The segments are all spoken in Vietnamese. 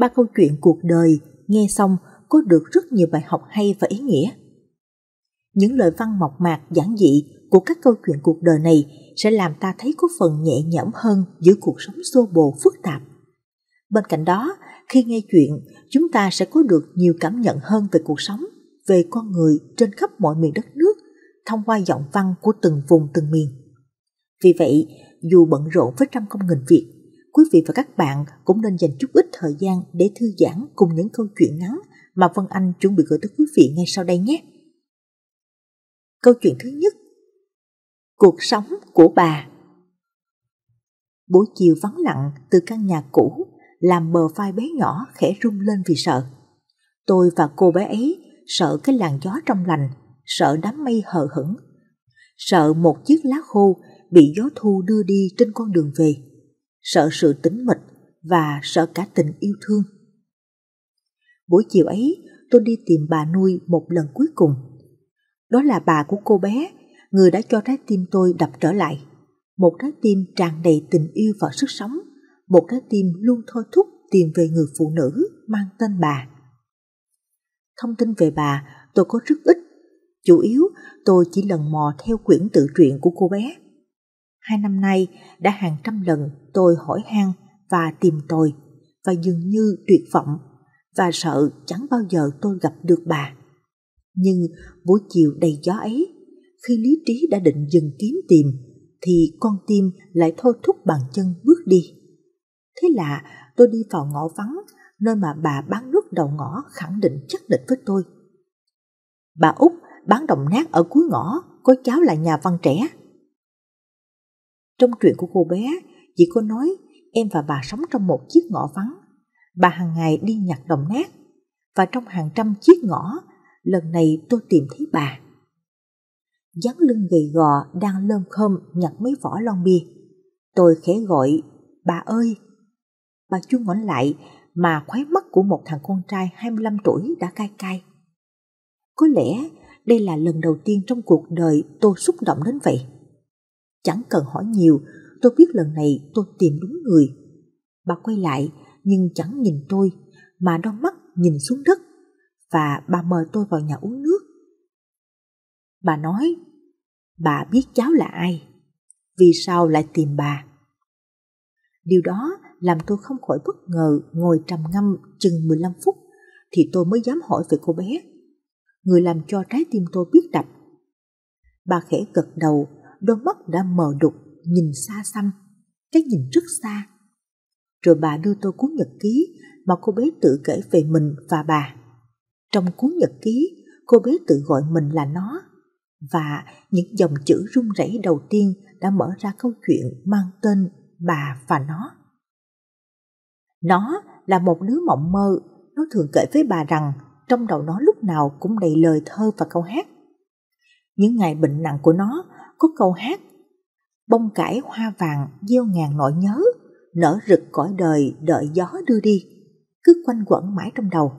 ba câu chuyện cuộc đời nghe xong có được rất nhiều bài học hay và ý nghĩa. Những lời văn mộc mạc giản dị của các câu chuyện cuộc đời này sẽ làm ta thấy có phần nhẹ nhõm hơn giữa cuộc sống xô bồ phức tạp. Bên cạnh đó, khi nghe chuyện, chúng ta sẽ có được nhiều cảm nhận hơn về cuộc sống, về con người trên khắp mọi miền đất nước thông qua giọng văn của từng vùng từng miền. Vì vậy, dù bận rộn với trăm công nghìn việc, quý vị và các bạn cũng nên dành chút ít thời gian để thư giãn cùng những câu chuyện ngắn mà Vân Anh chuẩn bị gửi tới quý vị ngay sau đây nhé. Câu chuyện thứ nhất Cuộc sống của bà Buổi chiều vắng lặng từ căn nhà cũ làm bờ vai bé nhỏ khẽ rung lên vì sợ. Tôi và cô bé ấy sợ cái làn gió trong lành, sợ đám mây hờ hững, sợ một chiếc lá khô bị gió thu đưa đi trên con đường về sợ sự tĩnh mịch và sợ cả tình yêu thương. Buổi chiều ấy, tôi đi tìm bà nuôi một lần cuối cùng. Đó là bà của cô bé, người đã cho trái tim tôi đập trở lại. Một trái tim tràn đầy tình yêu và sức sống, một trái tim luôn thôi thúc tìm về người phụ nữ mang tên bà. Thông tin về bà tôi có rất ít, chủ yếu tôi chỉ lần mò theo quyển tự truyện của cô bé hai năm nay đã hàng trăm lần tôi hỏi han và tìm tôi và dường như tuyệt vọng và sợ chẳng bao giờ tôi gặp được bà. Nhưng buổi chiều đầy gió ấy, khi lý trí đã định dừng kiếm tìm, thì con tim lại thôi thúc bàn chân bước đi. Thế là tôi đi vào ngõ vắng, nơi mà bà bán nước đầu ngõ khẳng định chắc định với tôi. Bà út bán đồng nát ở cuối ngõ, có cháu là nhà văn trẻ. Trong chuyện của cô bé, chị cô nói em và bà sống trong một chiếc ngõ vắng. Bà hàng ngày đi nhặt đồng nát và trong hàng trăm chiếc ngõ, lần này tôi tìm thấy bà. Dáng lưng gầy gò đang lơm khơm nhặt mấy vỏ lon bia. Tôi khẽ gọi, bà ơi! Bà chuông ngõ lại mà khóe mắt của một thằng con trai 25 tuổi đã cay cay. Có lẽ đây là lần đầu tiên trong cuộc đời tôi xúc động đến vậy. Chẳng cần hỏi nhiều, tôi biết lần này tôi tìm đúng người. Bà quay lại nhưng chẳng nhìn tôi mà đôi mắt nhìn xuống đất và bà mời tôi vào nhà uống nước. Bà nói, bà biết cháu là ai, vì sao lại tìm bà? Điều đó làm tôi không khỏi bất ngờ ngồi trầm ngâm chừng 15 phút thì tôi mới dám hỏi về cô bé. Người làm cho trái tim tôi biết đập. Bà khẽ gật đầu đôi mắt đã mờ đục nhìn xa xăm cái nhìn rất xa rồi bà đưa tôi cuốn nhật ký mà cô bé tự kể về mình và bà trong cuốn nhật ký cô bé tự gọi mình là nó và những dòng chữ run rẩy đầu tiên đã mở ra câu chuyện mang tên bà và nó nó là một đứa mộng mơ nó thường kể với bà rằng trong đầu nó lúc nào cũng đầy lời thơ và câu hát những ngày bệnh nặng của nó có câu hát Bông cải hoa vàng gieo ngàn nỗi nhớ, nở rực cõi đời đợi gió đưa đi, cứ quanh quẩn mãi trong đầu.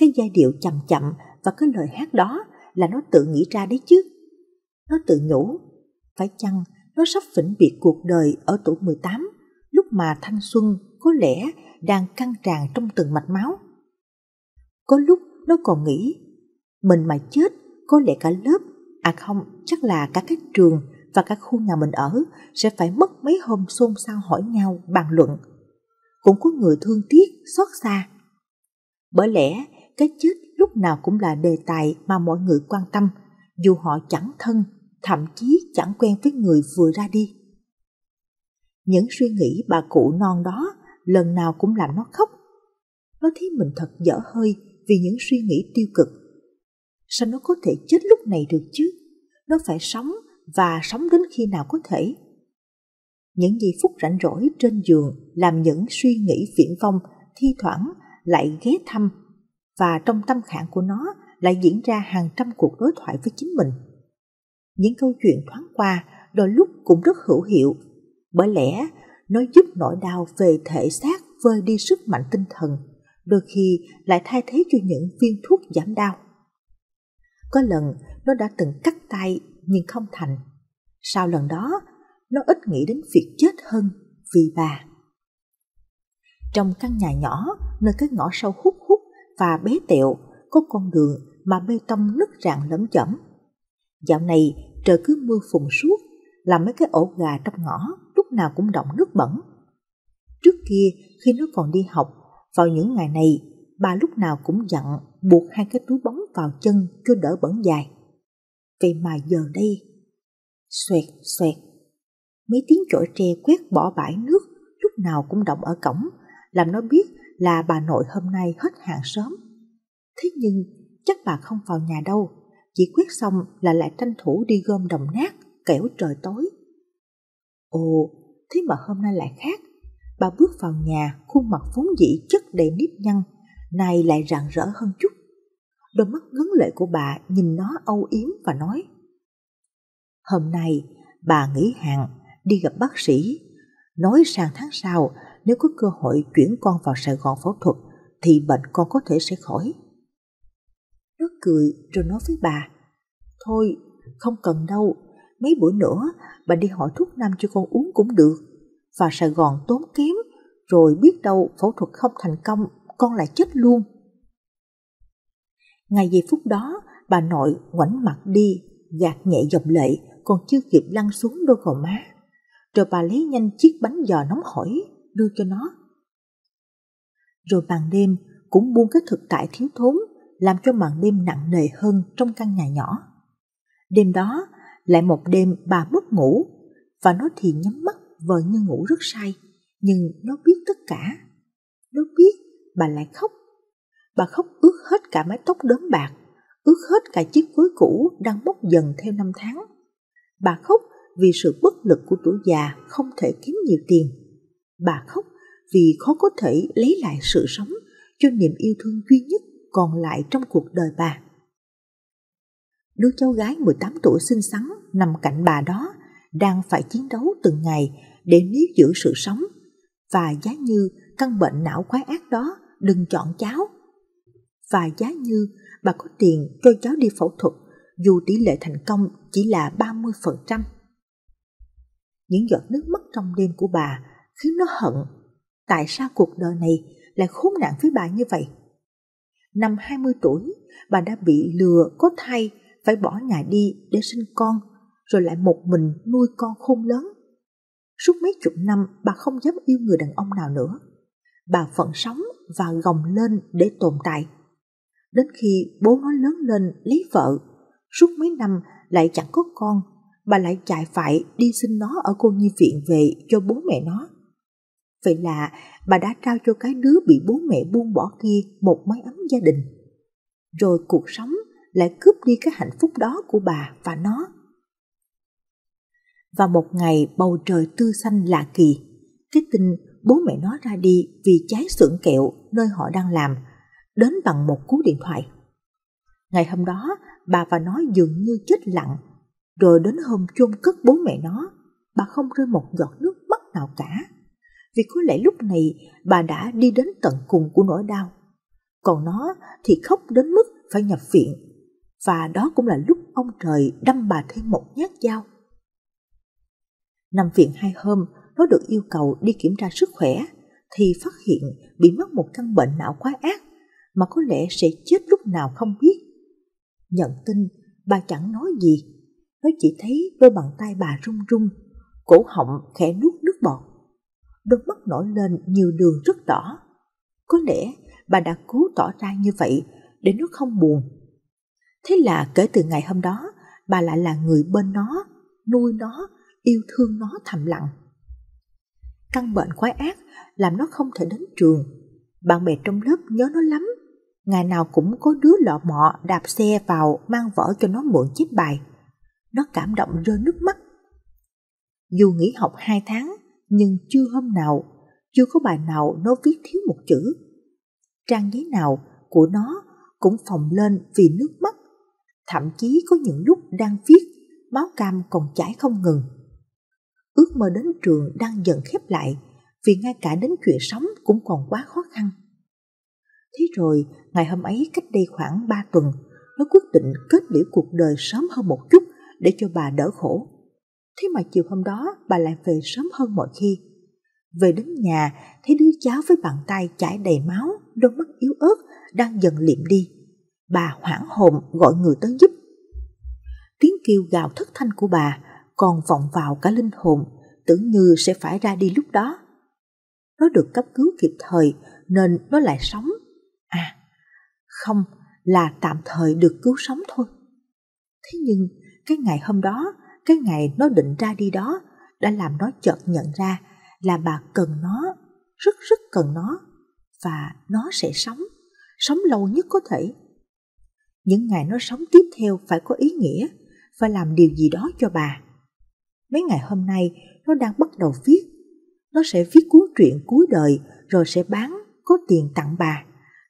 Cái giai điệu chậm chậm và cái lời hát đó là nó tự nghĩ ra đấy chứ. Nó tự nhủ, phải chăng nó sắp vĩnh biệt cuộc đời ở tuổi 18, lúc mà thanh xuân có lẽ đang căng tràn trong từng mạch máu. Có lúc nó còn nghĩ, mình mà chết có lẽ cả lớp À không, chắc là cả các trường và các khu nhà mình ở sẽ phải mất mấy hôm xôn xao hỏi nhau bàn luận. Cũng có người thương tiếc, xót xa. Bởi lẽ, cái chết lúc nào cũng là đề tài mà mọi người quan tâm, dù họ chẳng thân, thậm chí chẳng quen với người vừa ra đi. Những suy nghĩ bà cụ non đó lần nào cũng làm nó khóc. Nó thấy mình thật dở hơi vì những suy nghĩ tiêu cực sao nó có thể chết lúc này được chứ? Nó phải sống và sống đến khi nào có thể. Những giây phút rảnh rỗi trên giường làm những suy nghĩ viễn vông thi thoảng lại ghé thăm và trong tâm khảng của nó lại diễn ra hàng trăm cuộc đối thoại với chính mình. Những câu chuyện thoáng qua đôi lúc cũng rất hữu hiệu, bởi lẽ nó giúp nỗi đau về thể xác vơi đi sức mạnh tinh thần, đôi khi lại thay thế cho những viên thuốc giảm đau. Có lần nó đã từng cắt tay nhưng không thành. Sau lần đó, nó ít nghĩ đến việc chết hơn vì bà. Trong căn nhà nhỏ, nơi cái ngõ sâu hút hút và bé tẹo, có con đường mà bê tông nứt rạn lấm chẩm. Dạo này trời cứ mưa phùng suốt, làm mấy cái ổ gà trong ngõ lúc nào cũng động nước bẩn. Trước kia khi nó còn đi học, vào những ngày này bà lúc nào cũng dặn buộc hai cái túi bóng vào chân cho đỡ bẩn dài. Vậy mà giờ đây, xoẹt xoẹt, mấy tiếng chổi tre quét bỏ bãi nước lúc nào cũng động ở cổng, làm nó biết là bà nội hôm nay hết hàng sớm. Thế nhưng chắc bà không vào nhà đâu, chỉ quét xong là lại tranh thủ đi gom đồng nát, kẻo trời tối. Ồ, thế mà hôm nay lại khác. Bà bước vào nhà, khuôn mặt vốn dĩ chất đầy nếp nhăn, nay lại rạng rỡ hơn chút. Đôi mắt ngấn lệ của bà nhìn nó âu yếm và nói Hôm nay bà nghỉ hạn đi gặp bác sĩ Nói sang tháng sau nếu có cơ hội chuyển con vào Sài Gòn phẫu thuật Thì bệnh con có thể sẽ khỏi Nó cười rồi nói với bà Thôi không cần đâu Mấy buổi nữa bà đi hỏi thuốc nam cho con uống cũng được Vào Sài Gòn tốn kém Rồi biết đâu phẫu thuật không thành công con lại chết luôn. Ngay giây phút đó, bà nội ngoảnh mặt đi, gạt nhẹ dòng lệ, còn chưa kịp lăn xuống đôi gò má. Rồi bà lấy nhanh chiếc bánh giò nóng hổi, đưa cho nó. Rồi màn đêm cũng buông cái thực tại thiếu thốn, làm cho màn đêm nặng nề hơn trong căn nhà nhỏ. Đêm đó, lại một đêm bà mất ngủ, và nó thì nhắm mắt vờ như ngủ rất say, nhưng nó biết tất cả. Nó biết bà lại khóc. Bà khóc ướt hết cả mái tóc đốm bạc, ướt hết cả chiếc cuối cũ đang mốc dần theo năm tháng. Bà khóc vì sự bất lực của tuổi già không thể kiếm nhiều tiền. Bà khóc vì khó có thể lấy lại sự sống cho niềm yêu thương duy nhất còn lại trong cuộc đời bà. Đứa cháu gái 18 tuổi xinh xắn nằm cạnh bà đó đang phải chiến đấu từng ngày để níu giữ sự sống và giá như căn bệnh não quái ác đó đừng chọn cháu. Và giá như bà có tiền cho cháu đi phẫu thuật, dù tỷ lệ thành công chỉ là 30%. Những giọt nước mắt trong đêm của bà khiến nó hận. Tại sao cuộc đời này lại khốn nạn với bà như vậy? Năm 20 tuổi, bà đã bị lừa có thai, phải bỏ nhà đi để sinh con, rồi lại một mình nuôi con khôn lớn. Suốt mấy chục năm, bà không dám yêu người đàn ông nào nữa bà vẫn sống và gồng lên để tồn tại. Đến khi bố nó lớn lên lấy vợ, suốt mấy năm lại chẳng có con, bà lại chạy phải đi xin nó ở cô nhi viện về cho bố mẹ nó. Vậy là bà đã trao cho cái đứa bị bố mẹ buông bỏ kia một mái ấm gia đình. Rồi cuộc sống lại cướp đi cái hạnh phúc đó của bà và nó. Và một ngày bầu trời tư xanh lạ kỳ, cái tin bố mẹ nó ra đi vì cháy xưởng kẹo nơi họ đang làm, đến bằng một cú điện thoại. Ngày hôm đó, bà và nó dường như chết lặng, rồi đến hôm chôn cất bố mẹ nó, bà không rơi một giọt nước mắt nào cả. Vì có lẽ lúc này bà đã đi đến tận cùng của nỗi đau. Còn nó thì khóc đến mức phải nhập viện. Và đó cũng là lúc ông trời đâm bà thêm một nhát dao. Nằm viện hai hôm, nó được yêu cầu đi kiểm tra sức khỏe thì phát hiện bị mắc một căn bệnh não quá ác mà có lẽ sẽ chết lúc nào không biết. Nhận tin, bà chẳng nói gì, nó chỉ thấy đôi bàn tay bà run run, cổ họng khẽ nuốt nước bọt. Đôi mắt nổi lên nhiều đường rất đỏ. Có lẽ bà đã cố tỏ ra như vậy để nó không buồn. Thế là kể từ ngày hôm đó, bà lại là người bên nó, nuôi nó, yêu thương nó thầm lặng căn bệnh quái ác làm nó không thể đến trường. Bạn bè trong lớp nhớ nó lắm, ngày nào cũng có đứa lọ mọ đạp xe vào mang vở cho nó mượn chiếc bài. Nó cảm động rơi nước mắt. Dù nghỉ học hai tháng, nhưng chưa hôm nào, chưa có bài nào nó viết thiếu một chữ. Trang giấy nào của nó cũng phồng lên vì nước mắt. Thậm chí có những lúc đang viết, máu cam còn chảy không ngừng ước mơ đến trường đang dần khép lại vì ngay cả đến chuyện sống cũng còn quá khó khăn. Thế rồi, ngày hôm ấy cách đây khoảng ba tuần, nó quyết định kết liễu cuộc đời sớm hơn một chút để cho bà đỡ khổ. Thế mà chiều hôm đó bà lại về sớm hơn mọi khi. Về đến nhà, thấy đứa cháu với bàn tay chảy đầy máu, đôi mắt yếu ớt đang dần liệm đi. Bà hoảng hồn gọi người tới giúp. Tiếng kêu gào thất thanh của bà còn vọng vào cả linh hồn, tưởng như sẽ phải ra đi lúc đó. Nó được cấp cứu kịp thời nên nó lại sống. À, không, là tạm thời được cứu sống thôi. Thế nhưng, cái ngày hôm đó, cái ngày nó định ra đi đó, đã làm nó chợt nhận ra là bà cần nó, rất rất cần nó, và nó sẽ sống, sống lâu nhất có thể. Những ngày nó sống tiếp theo phải có ý nghĩa, phải làm điều gì đó cho bà mấy ngày hôm nay nó đang bắt đầu viết. Nó sẽ viết cuốn truyện cuối đời rồi sẽ bán có tiền tặng bà.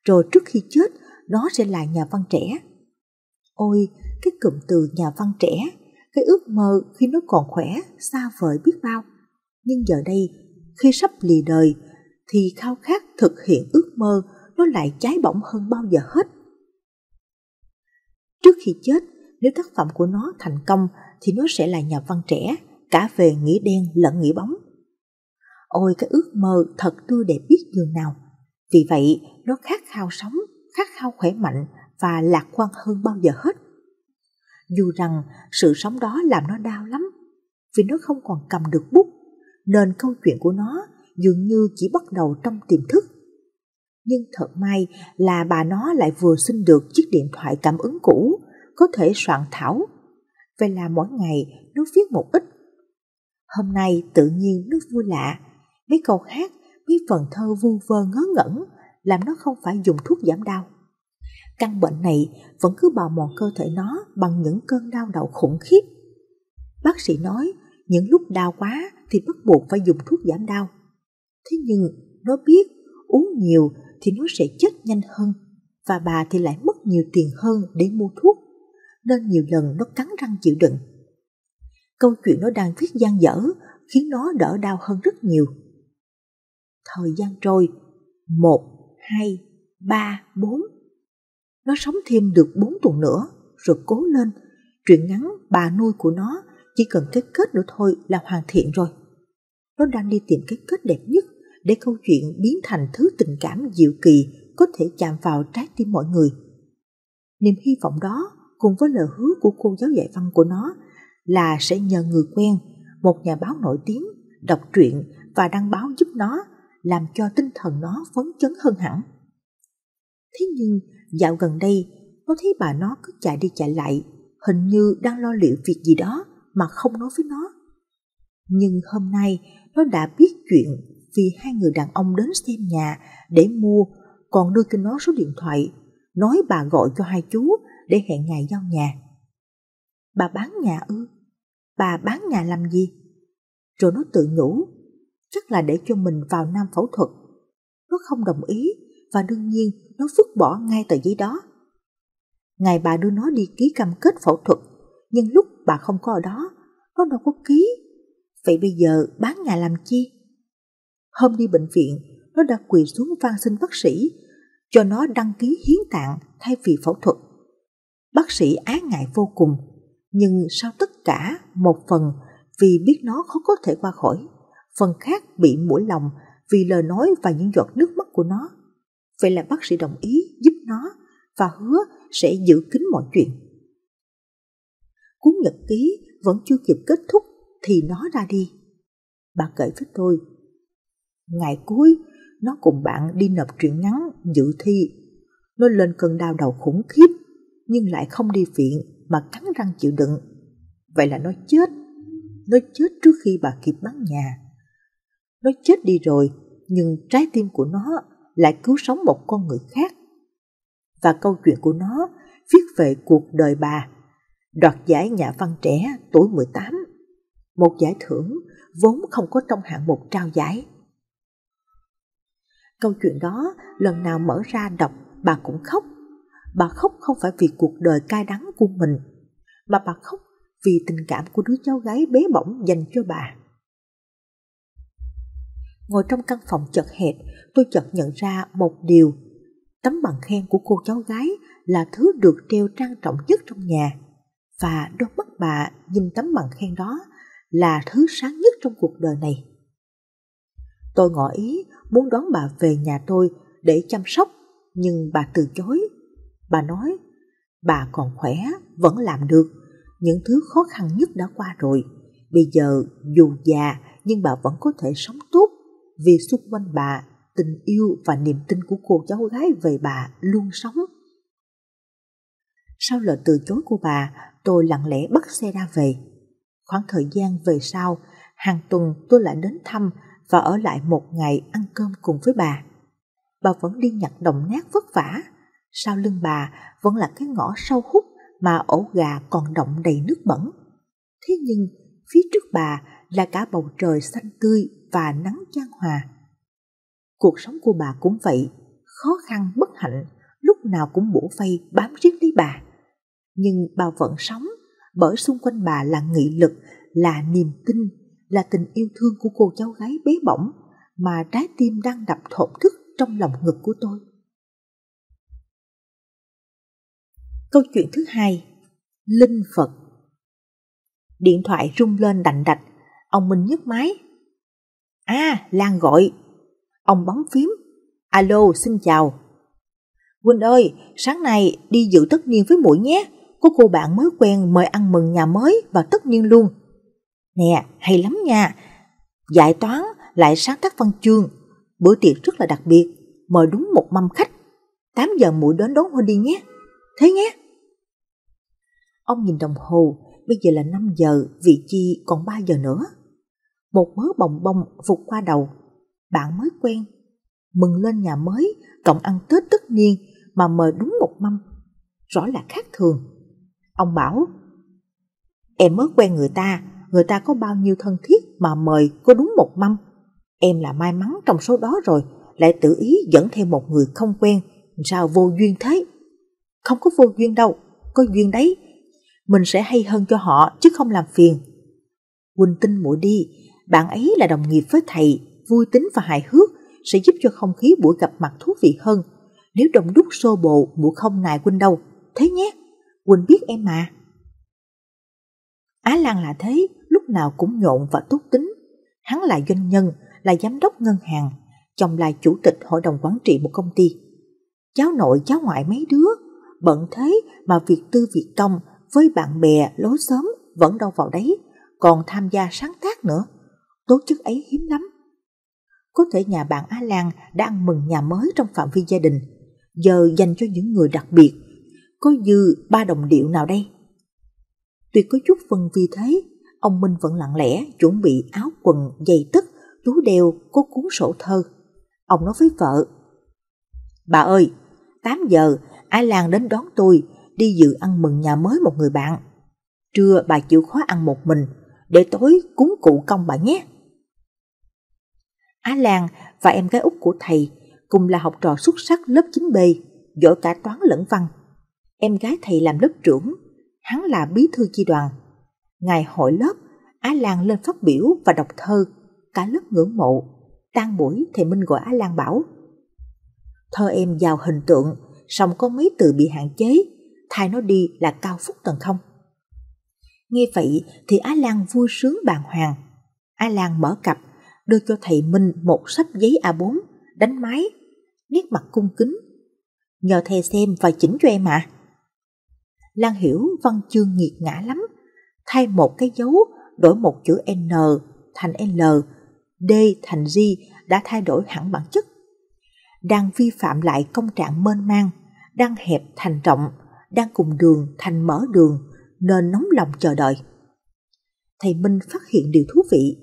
Rồi trước khi chết nó sẽ là nhà văn trẻ. Ôi, cái cụm từ nhà văn trẻ, cái ước mơ khi nó còn khỏe, xa vời biết bao. Nhưng giờ đây, khi sắp lì đời, thì khao khát thực hiện ước mơ nó lại cháy bỏng hơn bao giờ hết. Trước khi chết, nếu tác phẩm của nó thành công thì nó sẽ là nhà văn trẻ, cả về nghĩa đen lẫn nghĩa bóng. Ôi cái ước mơ thật tươi đẹp biết dường nào. Vì vậy, nó khát khao sống, khát khao khỏe mạnh và lạc quan hơn bao giờ hết. Dù rằng sự sống đó làm nó đau lắm, vì nó không còn cầm được bút, nên câu chuyện của nó dường như chỉ bắt đầu trong tiềm thức. Nhưng thật may là bà nó lại vừa xin được chiếc điện thoại cảm ứng cũ, có thể soạn thảo. Vậy là mỗi ngày nó viết một ít Hôm nay tự nhiên nước vui lạ, mấy câu hát, mấy phần thơ vu vơ ngớ ngẩn, làm nó không phải dùng thuốc giảm đau. Căn bệnh này vẫn cứ bào mòn cơ thể nó bằng những cơn đau đầu khủng khiếp. Bác sĩ nói những lúc đau quá thì bắt buộc phải dùng thuốc giảm đau. Thế nhưng nó biết uống nhiều thì nó sẽ chết nhanh hơn và bà thì lại mất nhiều tiền hơn để mua thuốc. Nên nhiều lần nó cắn răng chịu đựng câu chuyện nó đang viết gian dở khiến nó đỡ đau hơn rất nhiều. Thời gian trôi, một, hai, ba, bốn. Nó sống thêm được bốn tuần nữa, rồi cố lên. chuyện ngắn bà nuôi của nó chỉ cần cái kết nữa thôi là hoàn thiện rồi. Nó đang đi tìm cái kết đẹp nhất để câu chuyện biến thành thứ tình cảm diệu kỳ có thể chạm vào trái tim mọi người. Niềm hy vọng đó cùng với lời hứa của cô giáo dạy văn của nó là sẽ nhờ người quen, một nhà báo nổi tiếng, đọc truyện và đăng báo giúp nó, làm cho tinh thần nó phấn chấn hơn hẳn. Thế nhưng dạo gần đây, nó thấy bà nó cứ chạy đi chạy lại, hình như đang lo liệu việc gì đó mà không nói với nó. Nhưng hôm nay nó đã biết chuyện vì hai người đàn ông đến xem nhà để mua còn đưa cho nó số điện thoại, nói bà gọi cho hai chú để hẹn ngày giao nhà. Bà bán nhà ư? Bà bán nhà làm gì? Rồi nó tự nhủ, chắc là để cho mình vào nam phẫu thuật. Nó không đồng ý và đương nhiên nó vứt bỏ ngay tờ giấy đó. Ngày bà đưa nó đi ký cam kết phẫu thuật, nhưng lúc bà không có ở đó, nó đâu có ký. Vậy bây giờ bán nhà làm chi? Hôm đi bệnh viện, nó đã quỳ xuống van xin bác sĩ cho nó đăng ký hiến tạng thay vì phẫu thuật. Bác sĩ ái ngại vô cùng nhưng sau tất cả một phần vì biết nó khó có thể qua khỏi, phần khác bị mũi lòng vì lời nói và những giọt nước mắt của nó. Vậy là bác sĩ đồng ý giúp nó và hứa sẽ giữ kín mọi chuyện. Cuốn nhật ký vẫn chưa kịp kết thúc thì nó ra đi. Bà kể với tôi, ngày cuối nó cùng bạn đi nộp truyện ngắn dự thi. Nó lên cơn đau đầu khủng khiếp nhưng lại không đi viện mà cắn răng chịu đựng. Vậy là nó chết. Nó chết trước khi bà kịp bắn nhà. Nó chết đi rồi, nhưng trái tim của nó lại cứu sống một con người khác. Và câu chuyện của nó viết về cuộc đời bà, đoạt giải nhà văn trẻ tuổi 18, một giải thưởng vốn không có trong hạng mục trao giải. Câu chuyện đó lần nào mở ra đọc bà cũng khóc, bà khóc không phải vì cuộc đời cay đắng của mình, mà bà khóc vì tình cảm của đứa cháu gái bé bỏng dành cho bà. Ngồi trong căn phòng chật hẹp, tôi chợt nhận ra một điều. Tấm bằng khen của cô cháu gái là thứ được treo trang trọng nhất trong nhà. Và đôi mắt bà nhìn tấm bằng khen đó là thứ sáng nhất trong cuộc đời này. Tôi ngỏ ý muốn đón bà về nhà tôi để chăm sóc, nhưng bà từ chối Bà nói, bà còn khỏe, vẫn làm được. Những thứ khó khăn nhất đã qua rồi. Bây giờ dù già nhưng bà vẫn có thể sống tốt vì xung quanh bà tình yêu và niềm tin của cô cháu gái về bà luôn sống. Sau lời từ chối của bà, tôi lặng lẽ bắt xe ra về. Khoảng thời gian về sau, hàng tuần tôi lại đến thăm và ở lại một ngày ăn cơm cùng với bà. Bà vẫn đi nhặt đồng nát vất vả, sau lưng bà vẫn là cái ngõ sâu hút mà ổ gà còn động đầy nước bẩn. Thế nhưng phía trước bà là cả bầu trời xanh tươi và nắng chan hòa. Cuộc sống của bà cũng vậy, khó khăn bất hạnh, lúc nào cũng bủa vây bám riết lấy bà. Nhưng bà vẫn sống, bởi xung quanh bà là nghị lực, là niềm tin, là tình yêu thương của cô cháu gái bé bỏng mà trái tim đang đập thổn thức trong lòng ngực của tôi. Câu chuyện thứ hai, Linh Phật. Điện thoại rung lên đành đạch, ông Minh nhấc máy. a à, Lan gọi. Ông bấm phím. Alo, xin chào. Quỳnh ơi, sáng nay đi dự tất niên với mũi nhé. Có cô bạn mới quen mời ăn mừng nhà mới và tất niên luôn. Nè, hay lắm nha. giải toán lại sáng tác văn chương. Bữa tiệc rất là đặc biệt, mời đúng một mâm khách. 8 giờ mũi đến đón Huynh đi nhé. Thế nhé. Ông nhìn đồng hồ, bây giờ là 5 giờ, vị chi còn 3 giờ nữa. Một mớ bồng bông vụt qua đầu. Bạn mới quen, mừng lên nhà mới, cộng ăn Tết tất niên mà mời đúng một mâm. Rõ là khác thường. Ông bảo, em mới quen người ta, người ta có bao nhiêu thân thiết mà mời có đúng một mâm. Em là may mắn trong số đó rồi, lại tự ý dẫn thêm một người không quen, sao vô duyên thế? Không có vô duyên đâu, có duyên đấy, mình sẽ hay hơn cho họ chứ không làm phiền. Quỳnh tin muội đi, bạn ấy là đồng nghiệp với thầy, vui tính và hài hước sẽ giúp cho không khí buổi gặp mặt thú vị hơn. Nếu đông đúc xô bồ, muội không nài Quỳnh đâu, thế nhé, Quỳnh biết em mà. Á Lan là thế, lúc nào cũng nhộn và tốt tính. Hắn là doanh nhân, là giám đốc ngân hàng, chồng là chủ tịch hội đồng quản trị một công ty. Cháu nội, cháu ngoại mấy đứa, bận thế mà việc tư việc công với bạn bè, lối xóm vẫn đâu vào đấy, còn tham gia sáng tác nữa. Tố chức ấy hiếm lắm. Có thể nhà bạn Á Lan đang mừng nhà mới trong phạm vi gia đình, giờ dành cho những người đặc biệt. Có dư ba đồng điệu nào đây? Tuy có chút phân vi thế, ông Minh vẫn lặng lẽ chuẩn bị áo quần, giày tức, túi đeo, có cuốn sổ thơ. Ông nói với vợ, Bà ơi, 8 giờ, Á Lan đến đón tôi, đi dự ăn mừng nhà mới một người bạn. Trưa bà chịu khó ăn một mình, để tối cúng cụ công bà nhé. Á Lan và em gái út của thầy cùng là học trò xuất sắc lớp 9B, giỏi cả toán lẫn văn. Em gái thầy làm lớp trưởng, hắn là bí thư chi đoàn. Ngày hội lớp, Á Lan lên phát biểu và đọc thơ, cả lớp ngưỡng mộ. Tan buổi thầy Minh gọi Á Lan bảo Thơ em giàu hình tượng, song có mấy từ bị hạn chế thay nó đi là Cao Phúc Tần không? Nghe vậy thì Á Lan vui sướng bàng hoàng. Á Lan mở cặp, đưa cho thầy Minh một sấp giấy A4, đánh máy, nét mặt cung kính. Nhờ thầy xem và chỉnh cho em ạ. À. Lan hiểu văn chương nghiệt ngã lắm, thay một cái dấu, đổi một chữ N thành L, D thành G đã thay đổi hẳn bản chất. Đang vi phạm lại công trạng mênh mang, đang hẹp thành rộng, đang cùng đường thành mở đường nên nóng lòng chờ đợi. Thầy Minh phát hiện điều thú vị.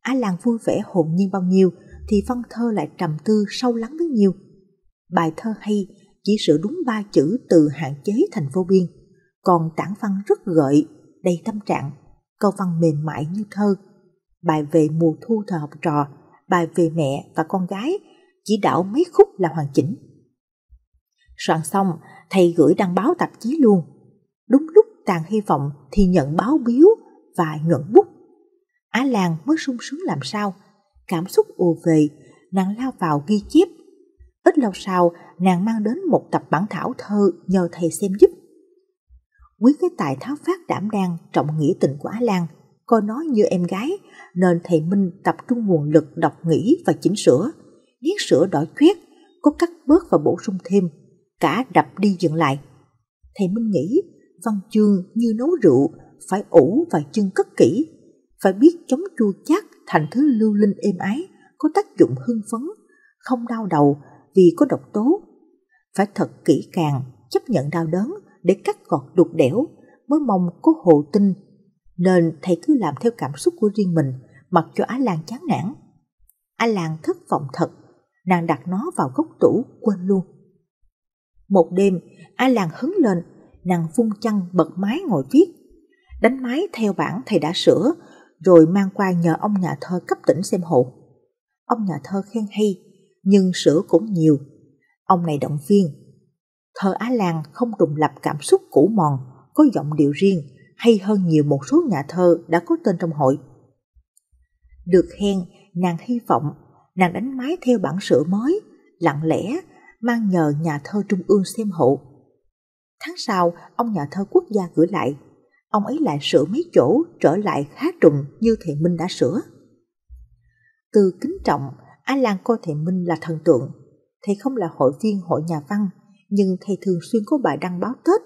Á Lan vui vẻ hồn nhiên bao nhiêu thì văn thơ lại trầm tư sâu lắng bấy nhiêu. Bài thơ hay chỉ sửa đúng ba chữ từ hạn chế thành vô biên, còn tản văn rất gợi, đầy tâm trạng, câu văn mềm mại như thơ. Bài về mùa thu thời học trò, bài về mẹ và con gái, chỉ đảo mấy khúc là hoàn chỉnh. Soạn xong, thầy gửi đăng báo tạp chí luôn. Đúng lúc Tàn hy vọng thì nhận báo biếu và nhuận bút. Á Lan mới sung sướng làm sao, cảm xúc ùa về, nàng lao vào ghi chép. Ít lâu sau, nàng mang đến một tập bản thảo thơ nhờ thầy xem giúp. Quý cái tài tháo phát đảm đang trọng nghĩa tình của Á Lan, coi nó như em gái, nên thầy Minh tập trung nguồn lực đọc nghĩ và chỉnh sửa, viết sửa đổi thuyết, có cắt bớt và bổ sung thêm cả đập đi dựng lại. Thầy Minh nghĩ văn chương như nấu rượu, phải ủ và chưng cất kỹ, phải biết chống chua chát thành thứ lưu linh êm ái, có tác dụng hưng phấn, không đau đầu vì có độc tố. Phải thật kỹ càng, chấp nhận đau đớn để cắt gọt đục đẽo mới mong có hộ tinh. Nên thầy cứ làm theo cảm xúc của riêng mình, mặc cho Á Lan chán nản. Á Lan thất vọng thật, nàng đặt nó vào góc tủ quên luôn. Một đêm, A Lan hứng lên, nàng vung chăn bật mái ngồi viết. Đánh máy theo bản thầy đã sửa, rồi mang qua nhờ ông nhà thơ cấp tỉnh xem hộ. Ông nhà thơ khen hay, nhưng sửa cũng nhiều. Ông này động viên. Thơ Á Lan không trùng lập cảm xúc cũ mòn, có giọng điệu riêng, hay hơn nhiều một số nhà thơ đã có tên trong hội. Được khen, nàng hy vọng, nàng đánh máy theo bản sửa mới, lặng lẽ mang nhờ nhà thơ trung ương xem hộ. Tháng sau, ông nhà thơ quốc gia gửi lại. Ông ấy lại sửa mấy chỗ trở lại khá trùng như thầy Minh đã sửa. Từ kính trọng, Á Lan coi thầy Minh là thần tượng. Thầy không là hội viên hội nhà văn, nhưng thầy thường xuyên có bài đăng báo Tết,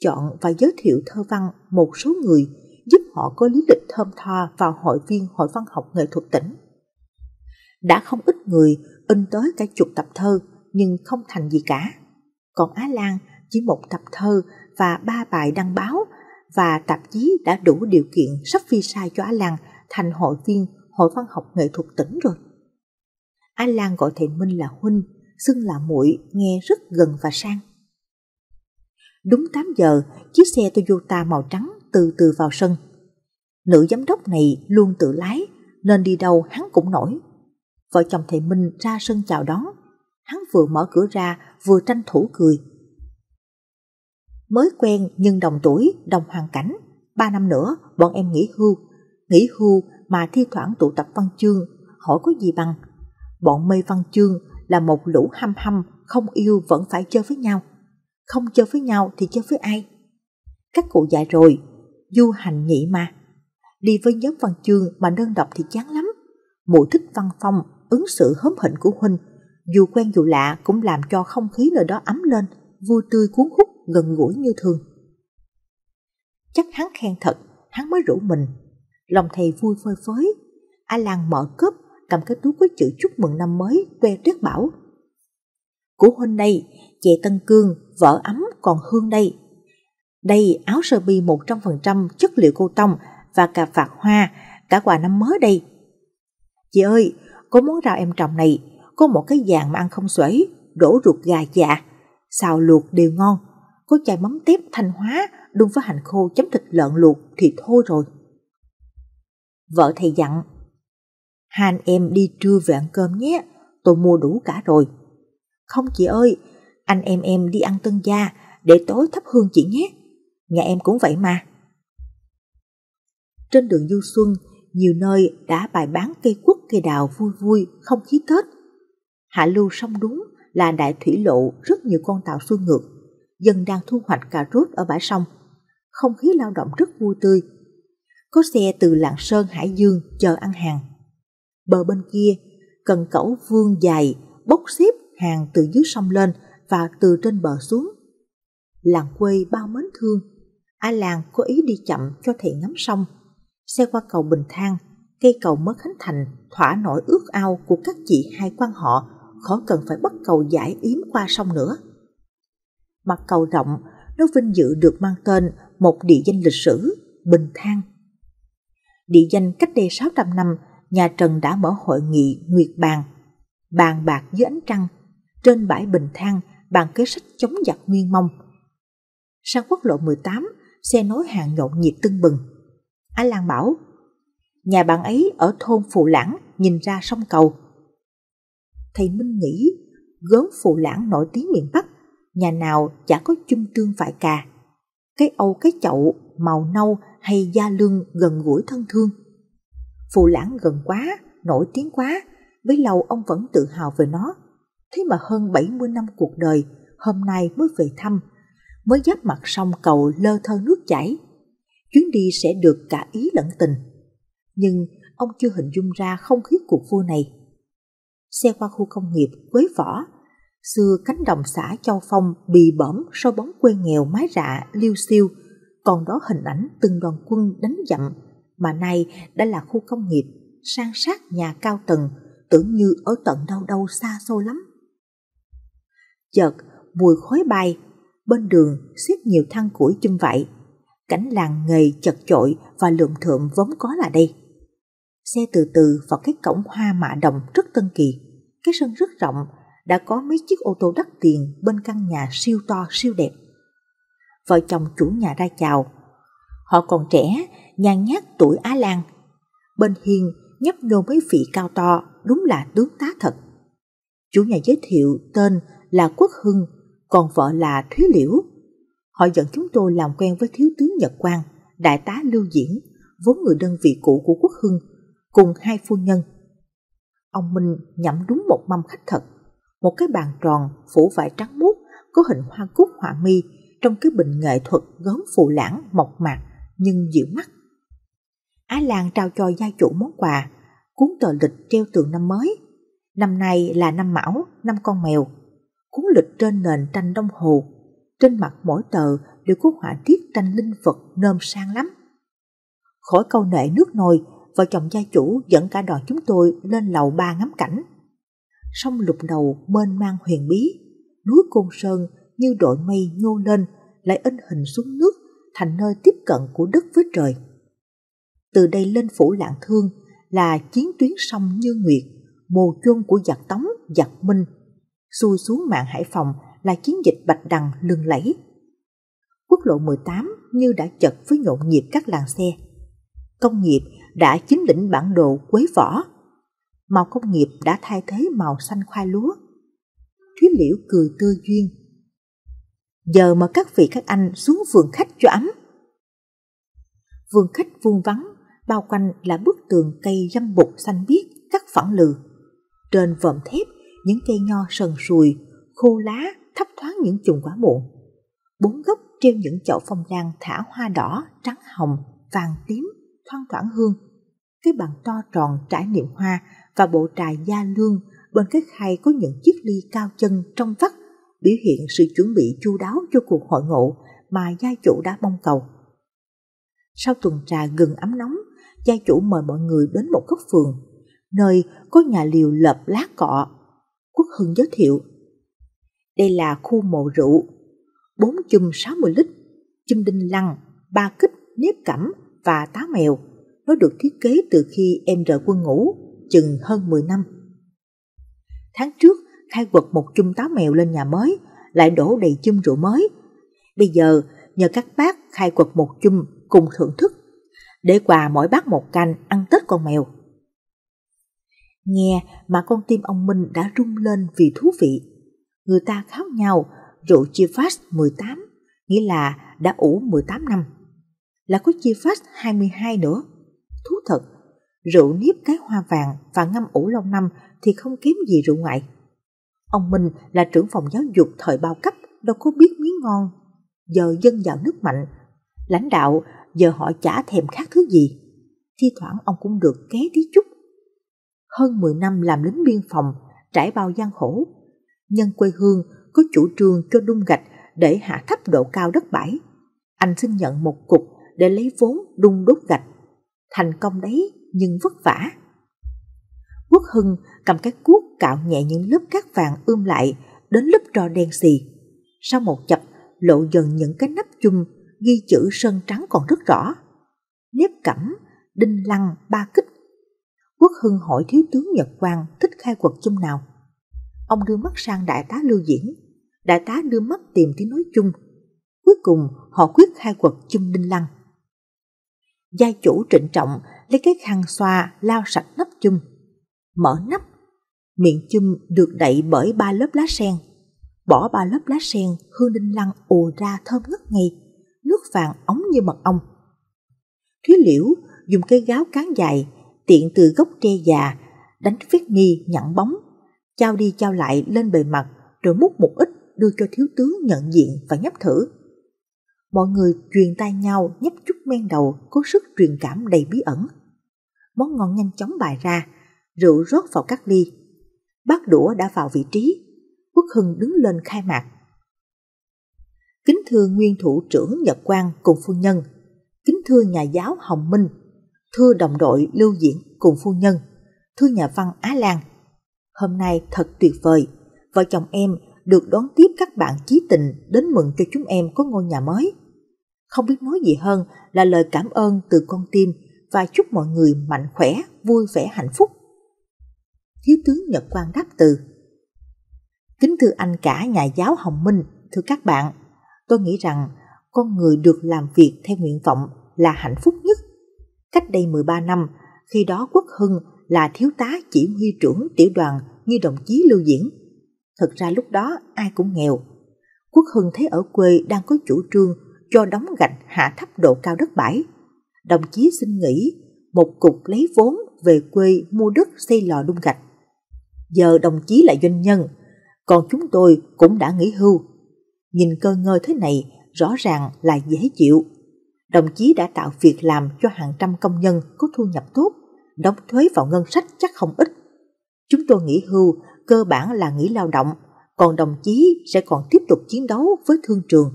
chọn và giới thiệu thơ văn một số người giúp họ có lý lịch thơm tho vào hội viên hội văn học nghệ thuật tỉnh. Đã không ít người in tới cả chục tập thơ nhưng không thành gì cả. Còn Á Lan chỉ một tập thơ và ba bài đăng báo và tạp chí đã đủ điều kiện sắp phi sai cho Á Lan thành hội viên Hội Văn học Nghệ thuật tỉnh rồi. Á Lan gọi thầy Minh là huynh, xưng là muội nghe rất gần và sang. Đúng 8 giờ, chiếc xe Toyota màu trắng từ từ vào sân. Nữ giám đốc này luôn tự lái, nên đi đâu hắn cũng nổi. Vợ chồng thầy Minh ra sân chào đón, Hắn vừa mở cửa ra vừa tranh thủ cười. Mới quen nhưng đồng tuổi, đồng hoàn cảnh. Ba năm nữa bọn em nghỉ hưu. Nghỉ hưu mà thi thoảng tụ tập văn chương, hỏi có gì bằng. Bọn mê văn chương là một lũ hăm hăm, không yêu vẫn phải chơi với nhau. Không chơi với nhau thì chơi với ai? Các cụ dạy rồi, du hành nhị mà. Đi với nhóm văn chương mà đơn độc thì chán lắm. Mụ thích văn phong, ứng sự hớm hịnh của Huynh dù quen dù lạ cũng làm cho không khí nơi đó ấm lên, vui tươi cuốn hút gần gũi như thường. Chắc hắn khen thật, hắn mới rủ mình. Lòng thầy vui phơi phới, A Lan mở cớp, cầm cái túi có chữ chúc mừng năm mới, que tuyết bảo. Của hôm nay, chè tân cương, vợ ấm còn hương đây. Đây áo sơ mi 100% chất liệu cô tông và cà phạt hoa, cả quà năm mới đây. Chị ơi, có món rau em trồng này có một cái vàng mà ăn không xuể, đổ ruột gà dạ, xào luộc đều ngon, có chai mắm tép thanh hóa đun với hành khô chấm thịt lợn luộc thì thôi rồi. Vợ thầy dặn, hai em đi trưa về ăn cơm nhé, tôi mua đủ cả rồi. Không chị ơi, anh em em đi ăn tân gia để tối thắp hương chị nhé, nhà em cũng vậy mà. Trên đường Du Xuân, nhiều nơi đã bày bán cây quất cây đào vui vui, không khí Tết. Hạ lưu sông đúng là đại thủy lộ rất nhiều con tàu xuôi ngược, dân đang thu hoạch cà rốt ở bãi sông. Không khí lao động rất vui tươi. Có xe từ Lạng Sơn, Hải Dương chờ ăn hàng. Bờ bên kia, cần cẩu vương dài, bốc xếp hàng từ dưới sông lên và từ trên bờ xuống. Làng quê bao mến thương, A Làng có ý đi chậm cho thầy ngắm sông. Xe qua cầu Bình Thang, cây cầu mới Khánh Thành thỏa nỗi ước ao của các chị hai quan họ khó cần phải bắt cầu giải yếm qua sông nữa. Mặt cầu rộng, nó vinh dự được mang tên một địa danh lịch sử, Bình Thang. Địa danh cách đây 600 năm, nhà Trần đã mở hội nghị Nguyệt Bàn, bàn bạc dưới ánh trăng, trên bãi Bình Thang bàn kế sách chống giặc nguyên mông. Sang quốc lộ 18, xe nối hàng nhộn nhịp tưng bừng. Á Lan bảo, nhà bạn ấy ở thôn Phụ Lãng nhìn ra sông cầu, thầy Minh nghĩ, gớm phụ lãng nổi tiếng miền Bắc, nhà nào chả có chung tương vại cà. Cái âu cái chậu, màu nâu hay da lưng gần gũi thân thương. Phụ lãng gần quá, nổi tiếng quá, bấy lâu ông vẫn tự hào về nó. Thế mà hơn 70 năm cuộc đời, hôm nay mới về thăm, mới giáp mặt sông cầu lơ thơ nước chảy. Chuyến đi sẽ được cả ý lẫn tình. Nhưng ông chưa hình dung ra không khí cuộc vui này xe qua khu công nghiệp Quế Võ. Xưa cánh đồng xã Châu Phong bị bẩm sau bóng quê nghèo mái rạ liêu xiêu, còn đó hình ảnh từng đoàn quân đánh dặm mà nay đã là khu công nghiệp san sát nhà cao tầng tưởng như ở tận đâu đâu xa xôi lắm. Chợt, mùi khói bay, bên đường xếp nhiều thang củi chung vậy. Cảnh làng nghề chật chội và lượm thượng vốn có là đây. Xe từ từ vào cái cổng hoa mạ đồng rất tân kỳ. Cái sân rất rộng, đã có mấy chiếc ô tô đắt tiền bên căn nhà siêu to siêu đẹp. Vợ chồng chủ nhà ra chào. Họ còn trẻ, nhàn nhát tuổi Á Lan. Bên hiên nhấp nhô mấy vị cao to, đúng là tướng tá thật. Chủ nhà giới thiệu tên là Quốc Hưng, còn vợ là Thúy Liễu. Họ dẫn chúng tôi làm quen với thiếu tướng Nhật Quang, đại tá Lưu Diễn, vốn người đơn vị cũ của Quốc Hưng cùng hai phu nhân. Ông Minh nhậm đúng một mâm khách thật, một cái bàn tròn phủ vải trắng muốt có hình hoa cúc họa mi trong cái bình nghệ thuật gốm phù lãng mộc mạc nhưng dịu mắt. Á Lan trao cho gia chủ món quà, cuốn tờ lịch treo tường năm mới. Năm nay là năm mão, năm con mèo. Cuốn lịch trên nền tranh đông hồ, trên mặt mỗi tờ đều có họa tiết tranh linh vật nôm sang lắm. Khỏi câu nệ nước nồi vợ chồng gia chủ dẫn cả đoàn chúng tôi lên lầu ba ngắm cảnh. Sông lục đầu mênh mang huyền bí, núi Côn Sơn như đội mây nhô lên lại in hình xuống nước thành nơi tiếp cận của đất với trời. Từ đây lên phủ lạng thương là chiến tuyến sông Như Nguyệt, mồ chôn của giặc Tống, giặc Minh. Xuôi xuống mạng Hải Phòng là chiến dịch Bạch Đằng lừng lẫy. Quốc lộ 18 như đã chật với nhộn nhịp các làng xe. Công nghiệp đã chiếm lĩnh bản đồ quế vỏ. Màu công nghiệp đã thay thế màu xanh khoai lúa. Thúy Liễu cười tươi duyên. Giờ mà các vị các anh xuống vườn khách cho ấm. Vườn khách vuông vắng, bao quanh là bức tường cây râm bụt xanh biếc, cắt phẳng lừ. Trên vòm thép, những cây nho sần sùi, khô lá, thấp thoáng những chùm quả muộn. Bốn gốc treo những chậu phong lan thả hoa đỏ, trắng hồng, vàng tím thoang thoảng hương. Cái bàn to tròn trải niệm hoa và bộ trà da lương bên cái khay có những chiếc ly cao chân trong vắt biểu hiện sự chuẩn bị chu đáo cho cuộc hội ngộ mà gia chủ đã mong cầu. Sau tuần trà gần ấm nóng, gia chủ mời mọi người đến một góc phường, nơi có nhà liều lợp lá cọ. Quốc Hưng giới thiệu, đây là khu mộ rượu, 4 chùm 60 lít, chùm đinh lăng, 3 kích, nếp cẩm, và tá mèo. Nó được thiết kế từ khi em rời quân ngủ, chừng hơn 10 năm. Tháng trước, khai quật một chum tá mèo lên nhà mới, lại đổ đầy chum rượu mới. Bây giờ, nhờ các bác khai quật một chum cùng thưởng thức, để quà mỗi bác một canh ăn Tết con mèo. Nghe mà con tim ông Minh đã rung lên vì thú vị. Người ta kháo nhau, rượu chia phát 18, nghĩa là đã ủ 18 năm là có chia phát 22 nữa. Thú thật, rượu nếp cái hoa vàng và ngâm ủ lâu năm thì không kém gì rượu ngoại. Ông Minh là trưởng phòng giáo dục thời bao cấp, đâu có biết miếng ngon. Giờ dân giàu nước mạnh, lãnh đạo giờ họ chả thèm khác thứ gì. Thi thoảng ông cũng được ké tí chút. Hơn 10 năm làm lính biên phòng, trải bao gian khổ. Nhân quê hương có chủ trương cho đung gạch để hạ thấp độ cao đất bãi. Anh xin nhận một cục để lấy vốn đung đúc gạch. Thành công đấy nhưng vất vả. Quốc Hưng cầm cái cuốc cạo nhẹ những lớp cát vàng ươm lại đến lớp tro đen xì. Sau một chập lộ dần những cái nắp chum ghi chữ sơn trắng còn rất rõ. Nếp cẩm, đinh lăng, ba kích. Quốc Hưng hỏi thiếu tướng Nhật Quang thích khai quật chung nào. Ông đưa mắt sang đại tá Lưu Diễn. Đại tá đưa mắt tìm tiếng nói chung. Cuối cùng họ quyết khai quật chung đinh lăng. Gia chủ trịnh trọng lấy cái khăn xoa lao sạch nắp chum. Mở nắp, miệng chum được đậy bởi ba lớp lá sen. Bỏ ba lớp lá sen, hương đinh lăng ù ra thơm ngất ngây, nước vàng ống như mật ong. Thúy liễu dùng cây gáo cán dài, tiện từ gốc tre già, đánh viết nghi nhẵn bóng, trao đi trao lại lên bề mặt rồi múc một ít đưa cho thiếu tướng nhận diện và nhấp thử mọi người truyền tay nhau nhấp chút men đầu cố sức truyền cảm đầy bí ẩn. Món ngon nhanh chóng bài ra, rượu rót vào các ly. Bát đũa đã vào vị trí, Quốc Hưng đứng lên khai mạc. Kính thưa nguyên thủ trưởng Nhật Quang cùng phu nhân, kính thưa nhà giáo Hồng Minh, thưa đồng đội Lưu Diễn cùng phu nhân, thưa nhà văn Á Lan. Hôm nay thật tuyệt vời, vợ chồng em được đón tiếp các bạn chí tình đến mừng cho chúng em có ngôi nhà mới không biết nói gì hơn là lời cảm ơn từ con tim và chúc mọi người mạnh khỏe, vui vẻ hạnh phúc. Thiếu tướng Nhật Quang đáp từ. Kính thưa anh cả nhà giáo Hồng Minh, thưa các bạn, tôi nghĩ rằng con người được làm việc theo nguyện vọng là hạnh phúc nhất. Cách đây 13 năm, khi đó Quốc Hưng là thiếu tá chỉ huy trưởng tiểu đoàn như đồng chí Lưu Diễn. Thật ra lúc đó ai cũng nghèo. Quốc Hưng thấy ở quê đang có chủ trương cho đóng gạch hạ thấp độ cao đất bãi. Đồng chí xin nghỉ một cục lấy vốn về quê mua đất xây lò đun gạch. Giờ đồng chí là doanh nhân, còn chúng tôi cũng đã nghỉ hưu. Nhìn cơ ngơi thế này rõ ràng là dễ chịu. Đồng chí đã tạo việc làm cho hàng trăm công nhân có thu nhập tốt, đóng thuế vào ngân sách chắc không ít. Chúng tôi nghỉ hưu cơ bản là nghỉ lao động, còn đồng chí sẽ còn tiếp tục chiến đấu với thương trường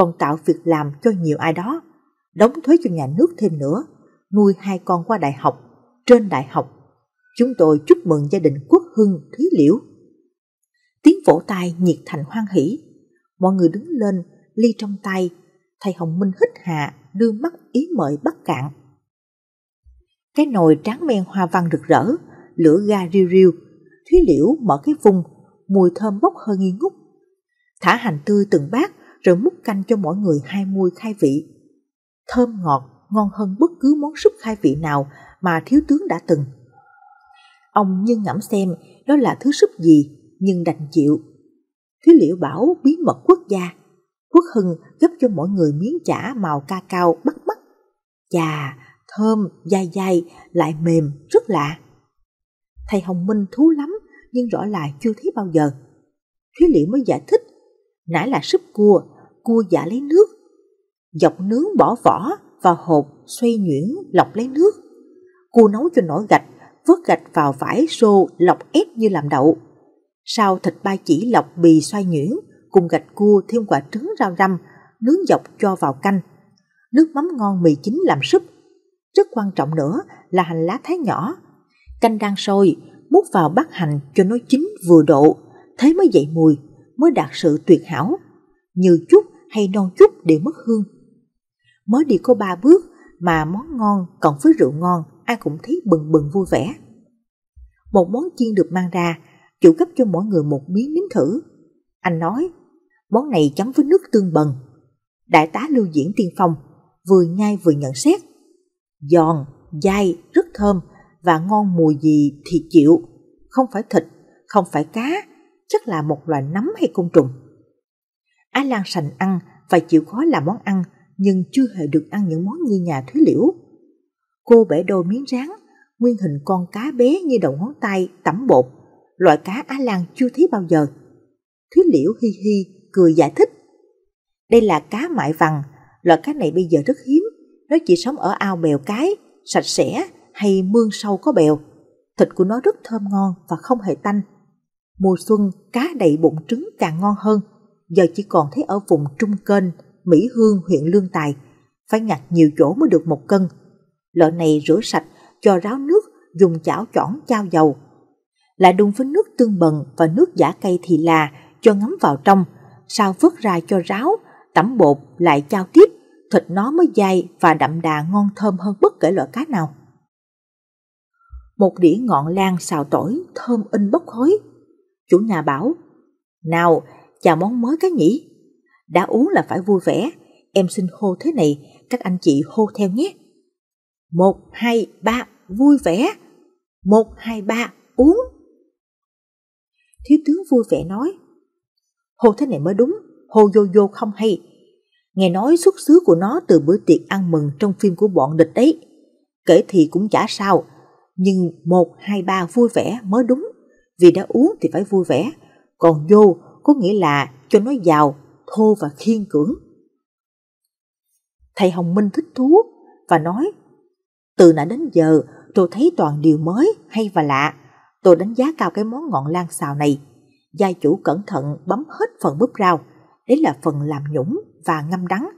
còn tạo việc làm cho nhiều ai đó, đóng thuế cho nhà nước thêm nữa, nuôi hai con qua đại học, trên đại học. Chúng tôi chúc mừng gia đình Quốc Hưng Thúy Liễu. Tiếng vỗ tay nhiệt thành hoan hỷ. Mọi người đứng lên, ly trong tay, thầy Hồng Minh hít hạ, đưa mắt ý mời bắt cạn. Cái nồi tráng men hoa văn rực rỡ, lửa ga riu riu, Thúy Liễu mở cái vùng, mùi thơm bốc hơi nghi ngút. Thả hành tươi từng bát, rồi múc canh cho mỗi người hai muôi khai vị. Thơm ngọt, ngon hơn bất cứ món súp khai vị nào mà thiếu tướng đã từng. Ông nhưng ngẫm xem đó là thứ súp gì, nhưng đành chịu. Thúy Liễu bảo bí mật quốc gia. Quốc Hưng gấp cho mỗi người miếng chả màu ca cao bắt mắt. Chà, thơm, dai dai, lại mềm, rất lạ. Thầy Hồng Minh thú lắm, nhưng rõ là chưa thấy bao giờ. Thúy Liễu mới giải thích, nãy là súp cua, cua giả lấy nước, dọc nướng bỏ vỏ và hộp xoay nhuyễn lọc lấy nước. Cua nấu cho nổi gạch, vớt gạch vào vải xô lọc ép như làm đậu. Sau thịt ba chỉ lọc bì xoay nhuyễn, cùng gạch cua thêm quả trứng rau răm, nướng dọc cho vào canh. Nước mắm ngon mì chính làm súp. Rất quan trọng nữa là hành lá thái nhỏ. Canh đang sôi, múc vào bát hành cho nó chín vừa độ, thế mới dậy mùi, mới đạt sự tuyệt hảo. Như chút hay non chút để mất hương. Mới đi có ba bước mà món ngon còn với rượu ngon ai cũng thấy bừng bừng vui vẻ. Một món chiên được mang ra, chủ gấp cho mỗi người một miếng nếm thử. Anh nói, món này chấm với nước tương bần. Đại tá lưu diễn tiên phong vừa nhai vừa nhận xét. Giòn, dai, rất thơm và ngon mùi gì thì chịu. Không phải thịt, không phải cá, chắc là một loài nấm hay côn trùng. Á Lan sành ăn và chịu khó làm món ăn nhưng chưa hề được ăn những món như nhà Thúy Liễu. Cô bể đôi miếng rán, nguyên hình con cá bé như đầu ngón tay tẩm bột, loại cá Á Lan chưa thấy bao giờ. Thúy Liễu hi hi cười giải thích. Đây là cá mại vằn, loại cá này bây giờ rất hiếm, nó chỉ sống ở ao bèo cái, sạch sẽ hay mương sâu có bèo. Thịt của nó rất thơm ngon và không hề tanh. Mùa xuân cá đầy bụng trứng càng ngon hơn giờ chỉ còn thấy ở vùng trung kênh, Mỹ Hương, huyện Lương Tài. Phải nhặt nhiều chỗ mới được một cân. Lợn này rửa sạch, cho ráo nước, dùng chảo chỏn chao dầu. Lại đun với nước tương bần và nước giả cây thì là, cho ngấm vào trong, sau vớt ra cho ráo, tẩm bột lại chao tiếp, thịt nó mới dai và đậm đà ngon thơm hơn bất kể loại cá nào. Một đĩa ngọn lan xào tỏi, thơm in bốc khói. Chủ nhà bảo, nào, chào món mới cái nhỉ? Đã uống là phải vui vẻ, em xin hô thế này, các anh chị hô theo nhé. Một, hai, ba, vui vẻ. Một, hai, ba, uống. Thiếu tướng vui vẻ nói, hô thế này mới đúng, hô vô vô không hay. Nghe nói xuất xứ của nó từ bữa tiệc ăn mừng trong phim của bọn địch đấy. Kể thì cũng chả sao, nhưng một, hai, ba vui vẻ mới đúng. Vì đã uống thì phải vui vẻ, còn vô có nghĩa là cho nó giàu, thô và khiên cưỡng. Thầy Hồng Minh thích thú và nói Từ nãy đến giờ tôi thấy toàn điều mới hay và lạ. Tôi đánh giá cao cái món ngọn lan xào này. Gia chủ cẩn thận bấm hết phần búp rau. Đấy là phần làm nhũng và ngâm đắng.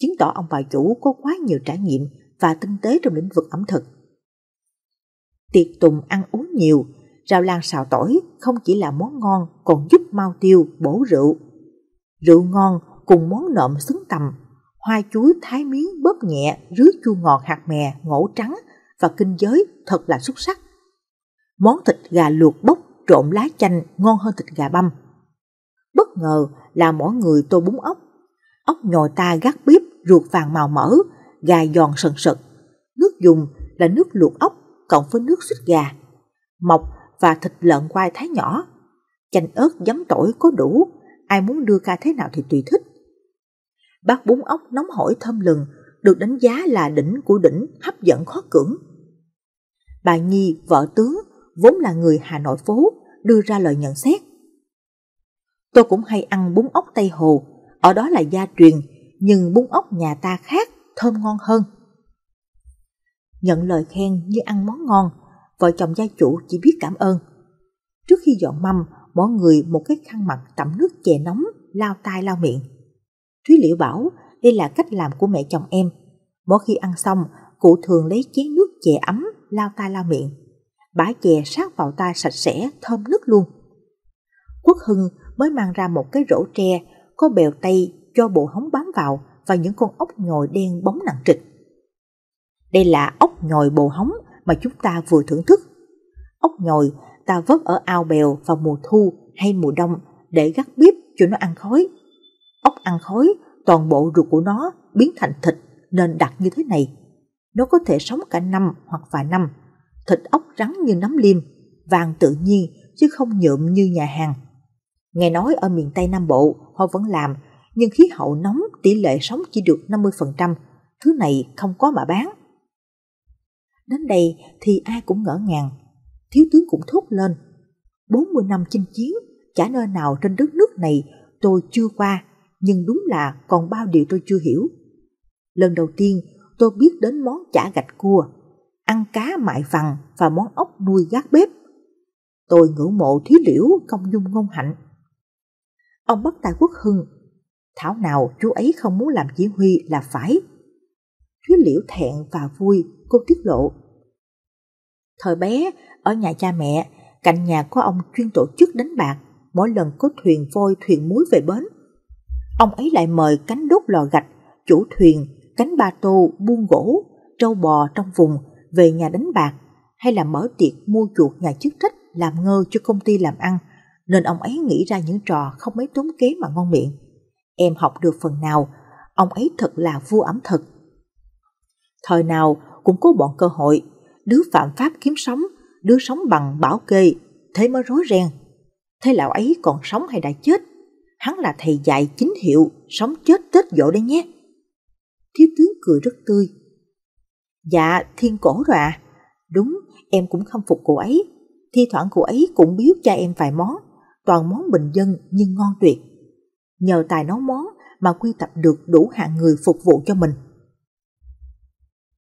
Chứng tỏ ông bà chủ có quá nhiều trải nghiệm và tinh tế trong lĩnh vực ẩm thực. Tiệc tùng ăn uống nhiều rau lan xào tỏi không chỉ là món ngon còn giúp mau tiêu bổ rượu. Rượu ngon cùng món nộm xứng tầm, hoa chuối thái miếng bóp nhẹ, rứa chua ngọt hạt mè, ngổ trắng và kinh giới thật là xuất sắc. Món thịt gà luộc bốc trộn lá chanh ngon hơn thịt gà băm. Bất ngờ là mỗi người tô bún ốc. Ốc nhồi ta gác bếp, ruột vàng màu mỡ, gà giòn sần sật. Nước dùng là nước luộc ốc cộng với nước xích gà. Mọc và thịt lợn quai thái nhỏ. Chanh ớt giấm tỏi có đủ, ai muốn đưa ca thế nào thì tùy thích. Bát bún ốc nóng hổi thơm lừng được đánh giá là đỉnh của đỉnh hấp dẫn khó cưỡng. Bà Nhi, vợ tướng, vốn là người Hà Nội phố, đưa ra lời nhận xét. Tôi cũng hay ăn bún ốc Tây Hồ, ở đó là gia truyền, nhưng bún ốc nhà ta khác, thơm ngon hơn. Nhận lời khen như ăn món ngon, vợ chồng gia chủ chỉ biết cảm ơn. Trước khi dọn mâm, mỗi người một cái khăn mặt tẩm nước chè nóng, lao tai lao miệng. Thúy Liễu bảo đây là cách làm của mẹ chồng em. Mỗi khi ăn xong, cụ thường lấy chén nước chè ấm, lao tai lao miệng. Bã chè sát vào tai sạch sẽ, thơm nước luôn. Quốc Hưng mới mang ra một cái rổ tre có bèo tây cho bộ hóng bám vào và những con ốc nhồi đen bóng nặng trịch. Đây là ốc nhồi bồ hóng mà chúng ta vừa thưởng thức. Ốc nhồi ta vớt ở ao bèo vào mùa thu hay mùa đông để gắt bếp cho nó ăn khói. Ốc ăn khói, toàn bộ ruột của nó biến thành thịt nên đặt như thế này. Nó có thể sống cả năm hoặc vài năm. Thịt ốc rắn như nấm liêm, vàng tự nhiên chứ không nhuộm như nhà hàng. Nghe nói ở miền Tây Nam Bộ họ vẫn làm, nhưng khí hậu nóng tỷ lệ sống chỉ được 50%, thứ này không có mà bán. Đến đây thì ai cũng ngỡ ngàng. Thiếu tướng cũng thốt lên. 40 năm chinh chiến, chả nơi nào trên đất nước này tôi chưa qua, nhưng đúng là còn bao điều tôi chưa hiểu. Lần đầu tiên tôi biết đến món chả gạch cua, ăn cá mại vằn và món ốc nuôi gác bếp. Tôi ngưỡng mộ thí liễu công dung ngôn hạnh. Ông bắt tài quốc hưng, thảo nào chú ấy không muốn làm chỉ huy là phải. Hiếu Liễu thẹn và vui, cô tiết lộ. Thời bé, ở nhà cha mẹ, cạnh nhà có ông chuyên tổ chức đánh bạc, mỗi lần có thuyền voi, thuyền muối về bến. Ông ấy lại mời cánh đốt lò gạch, chủ thuyền, cánh ba tô, buôn gỗ, trâu bò trong vùng về nhà đánh bạc hay là mở tiệc mua chuột nhà chức trách làm ngơ cho công ty làm ăn nên ông ấy nghĩ ra những trò không mấy tốn kế mà ngon miệng. Em học được phần nào, ông ấy thật là vua ẩm thực thời nào cũng có bọn cơ hội, đứa phạm pháp kiếm sống, đứa sống bằng bảo kê, thế mới rối ren. Thế lão ấy còn sống hay đã chết? Hắn là thầy dạy chính hiệu, sống chết tết dỗ đấy nhé. Thiếu tướng cười rất tươi. Dạ, thiên cổ rồi à. Đúng, em cũng khâm phục cô ấy. Thi thoảng cô ấy cũng biếu cho em vài món, toàn món bình dân nhưng ngon tuyệt. Nhờ tài nấu món mà quy tập được đủ hạng người phục vụ cho mình.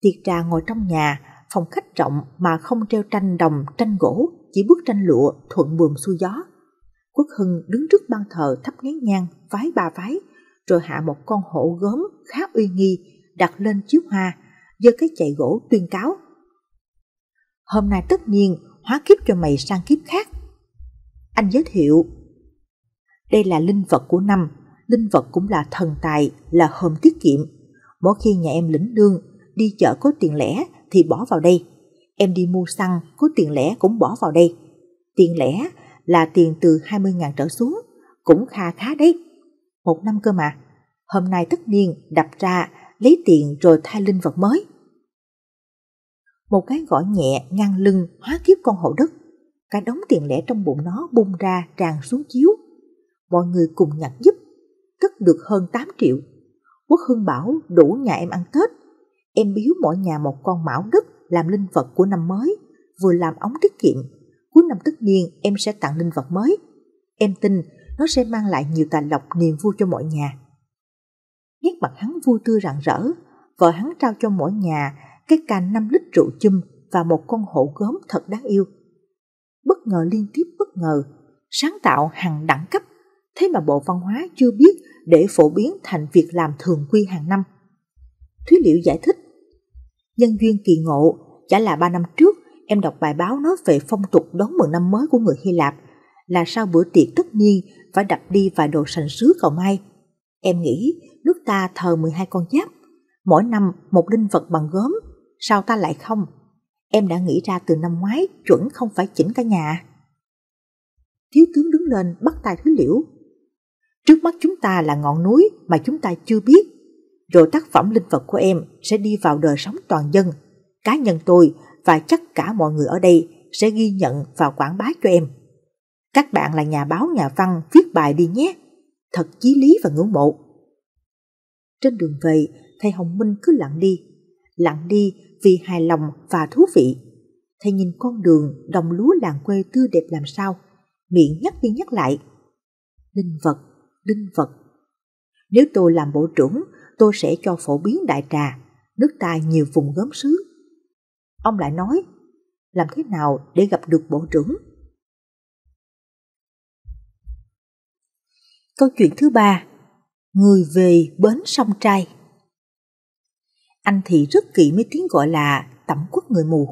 Tiệt trà ngồi trong nhà, phòng khách rộng mà không treo tranh đồng, tranh gỗ, chỉ bức tranh lụa thuận buồm xuôi gió. Quốc Hưng đứng trước ban thờ thắp nén nhang, vái ba vái, rồi hạ một con hổ gớm khá uy nghi, đặt lên chiếu hoa, giơ cái chạy gỗ tuyên cáo. Hôm nay tất nhiên hóa kiếp cho mày sang kiếp khác. Anh giới thiệu, đây là linh vật của năm, linh vật cũng là thần tài, là hôm tiết kiệm. Mỗi khi nhà em lĩnh lương đi chợ có tiền lẻ thì bỏ vào đây. Em đi mua xăng có tiền lẻ cũng bỏ vào đây. Tiền lẻ là tiền từ 20.000 trở xuống, cũng kha khá đấy. Một năm cơ mà, hôm nay tất niên đập ra lấy tiền rồi thay linh vật mới. Một cái gõ nhẹ ngang lưng hóa kiếp con hậu đất. Cái đống tiền lẻ trong bụng nó bung ra tràn xuống chiếu. Mọi người cùng nhặt giúp, cất được hơn 8 triệu. Quốc Hưng bảo đủ nhà em ăn Tết Em biếu mỗi nhà một con mão đất làm linh vật của năm mới, vừa làm ống tiết kiệm. Cuối năm tất niên em sẽ tặng linh vật mới. Em tin nó sẽ mang lại nhiều tài lộc niềm vui cho mọi nhà. Nét mặt hắn vui tươi rạng rỡ, vợ hắn trao cho mỗi nhà cái can 5 lít rượu chum và một con hổ gớm thật đáng yêu. Bất ngờ liên tiếp bất ngờ, sáng tạo hàng đẳng cấp, thế mà Bộ Văn hóa chưa biết để phổ biến thành việc làm thường quy hàng năm. Thúy Liễu giải thích Nhân duyên kỳ ngộ, chả là ba năm trước em đọc bài báo nói về phong tục đón mừng năm mới của người Hy Lạp, là sau bữa tiệc tất nhiên phải đập đi vài đồ sành sứ cầu may. Em nghĩ nước ta thờ 12 con giáp, mỗi năm một linh vật bằng gốm, sao ta lại không? Em đã nghĩ ra từ năm ngoái chuẩn không phải chỉnh cả nhà. Thiếu tướng đứng lên bắt tay thứ Liễu. Trước mắt chúng ta là ngọn núi mà chúng ta chưa biết, rồi tác phẩm linh vật của em sẽ đi vào đời sống toàn dân. Cá nhân tôi và chắc cả mọi người ở đây sẽ ghi nhận và quảng bá cho em. Các bạn là nhà báo, nhà văn, viết bài đi nhé. Thật chí lý và ngưỡng mộ. Trên đường về, thầy Hồng Minh cứ lặng đi. Lặng đi vì hài lòng và thú vị. Thầy nhìn con đường, đồng lúa làng quê tươi đẹp làm sao. Miệng nhắc đi nhắc lại. Linh vật, linh vật. Nếu tôi làm bộ trưởng tôi sẽ cho phổ biến đại trà, nước ta nhiều vùng gốm xứ Ông lại nói, làm thế nào để gặp được bộ trưởng? Câu chuyện thứ ba, người về bến sông trai. Anh thì rất kỵ mấy tiếng gọi là tẩm quất người mù,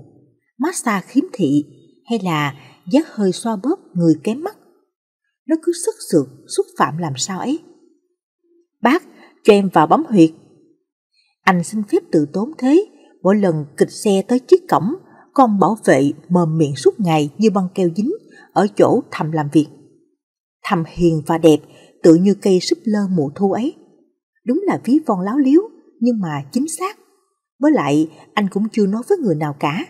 massage khiếm thị hay là giác hơi xoa bóp người kém mắt. Nó cứ sức sượt, xúc phạm làm sao ấy. Bác cho em vào bấm huyệt. Anh xin phép tự tốn thế, mỗi lần kịch xe tới chiếc cổng, con bảo vệ mồm miệng suốt ngày như băng keo dính ở chỗ thầm làm việc. Thầm hiền và đẹp, tự như cây súp lơ mùa thu ấy. Đúng là ví von láo liếu, nhưng mà chính xác. Với lại, anh cũng chưa nói với người nào cả.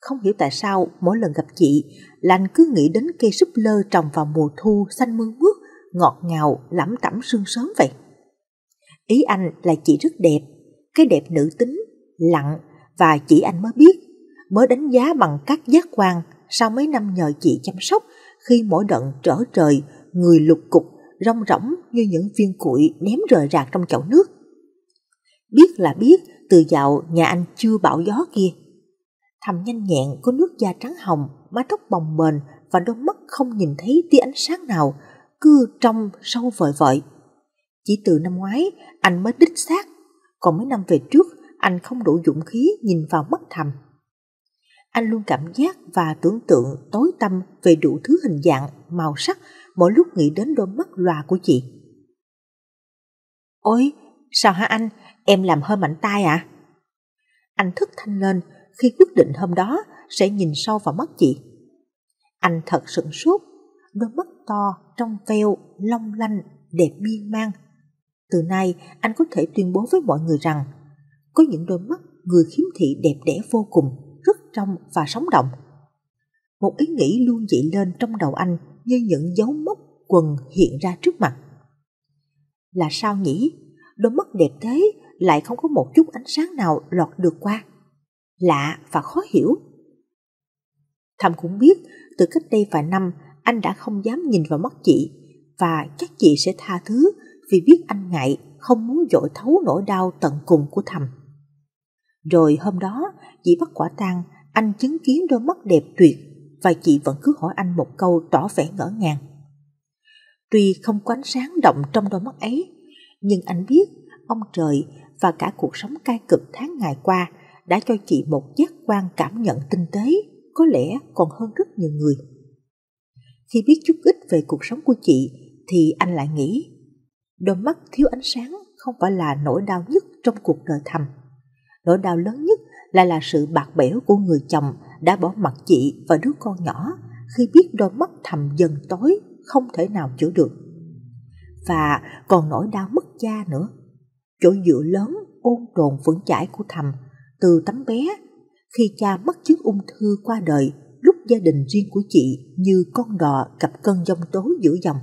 Không hiểu tại sao mỗi lần gặp chị là anh cứ nghĩ đến cây súp lơ trồng vào mùa thu xanh mương mướt, ngọt ngào, lẫm tẩm sương sớm vậy ý anh là chị rất đẹp, cái đẹp nữ tính, lặng và chị anh mới biết, mới đánh giá bằng các giác quan sau mấy năm nhờ chị chăm sóc khi mỗi đợt trở trời, người lục cục, rong rỗng như những viên cuội ném rời rạc trong chậu nước. Biết là biết, từ dạo nhà anh chưa bão gió kia. Thầm nhanh nhẹn có nước da trắng hồng, mái tóc bồng bềnh và đôi mắt không nhìn thấy tia ánh sáng nào, cứ trong sâu vội vội. Chỉ từ năm ngoái, anh mới đích xác, còn mấy năm về trước, anh không đủ dũng khí nhìn vào mắt thầm. Anh luôn cảm giác và tưởng tượng tối tâm về đủ thứ hình dạng, màu sắc mỗi lúc nghĩ đến đôi mắt lòa của chị. Ôi, sao hả anh, em làm hơi mạnh tay à? Anh thức thanh lên khi quyết định hôm đó sẽ nhìn sâu vào mắt chị. Anh thật sửng sốt, đôi mắt to, trong veo, long lanh, đẹp miên mang từ nay, anh có thể tuyên bố với mọi người rằng có những đôi mắt người khiếm thị đẹp đẽ vô cùng, rất trong và sống động. Một ý nghĩ luôn dậy lên trong đầu anh như những dấu mốc quần hiện ra trước mặt. Là sao nhỉ? Đôi mắt đẹp thế lại không có một chút ánh sáng nào lọt được qua. Lạ và khó hiểu. Thầm cũng biết, từ cách đây vài năm, anh đã không dám nhìn vào mắt chị và chắc chị sẽ tha thứ vì biết anh ngại không muốn dội thấu nỗi đau tận cùng của thầm. Rồi hôm đó, chị bắt quả tang, anh chứng kiến đôi mắt đẹp tuyệt và chị vẫn cứ hỏi anh một câu tỏ vẻ ngỡ ngàng. Tuy không có ánh sáng động trong đôi mắt ấy, nhưng anh biết ông trời và cả cuộc sống cai cực tháng ngày qua đã cho chị một giác quan cảm nhận tinh tế, có lẽ còn hơn rất nhiều người. Khi biết chút ít về cuộc sống của chị, thì anh lại nghĩ Đôi mắt thiếu ánh sáng không phải là nỗi đau nhất trong cuộc đời thầm. Nỗi đau lớn nhất là là sự bạc bẽo của người chồng đã bỏ mặt chị và đứa con nhỏ khi biết đôi mắt thầm dần tối không thể nào chữa được. Và còn nỗi đau mất cha nữa. Chỗ dựa lớn ôn tồn vững chãi của thầm từ tấm bé khi cha mất chứng ung thư qua đời lúc gia đình riêng của chị như con đò gặp cơn dông tố giữa dòng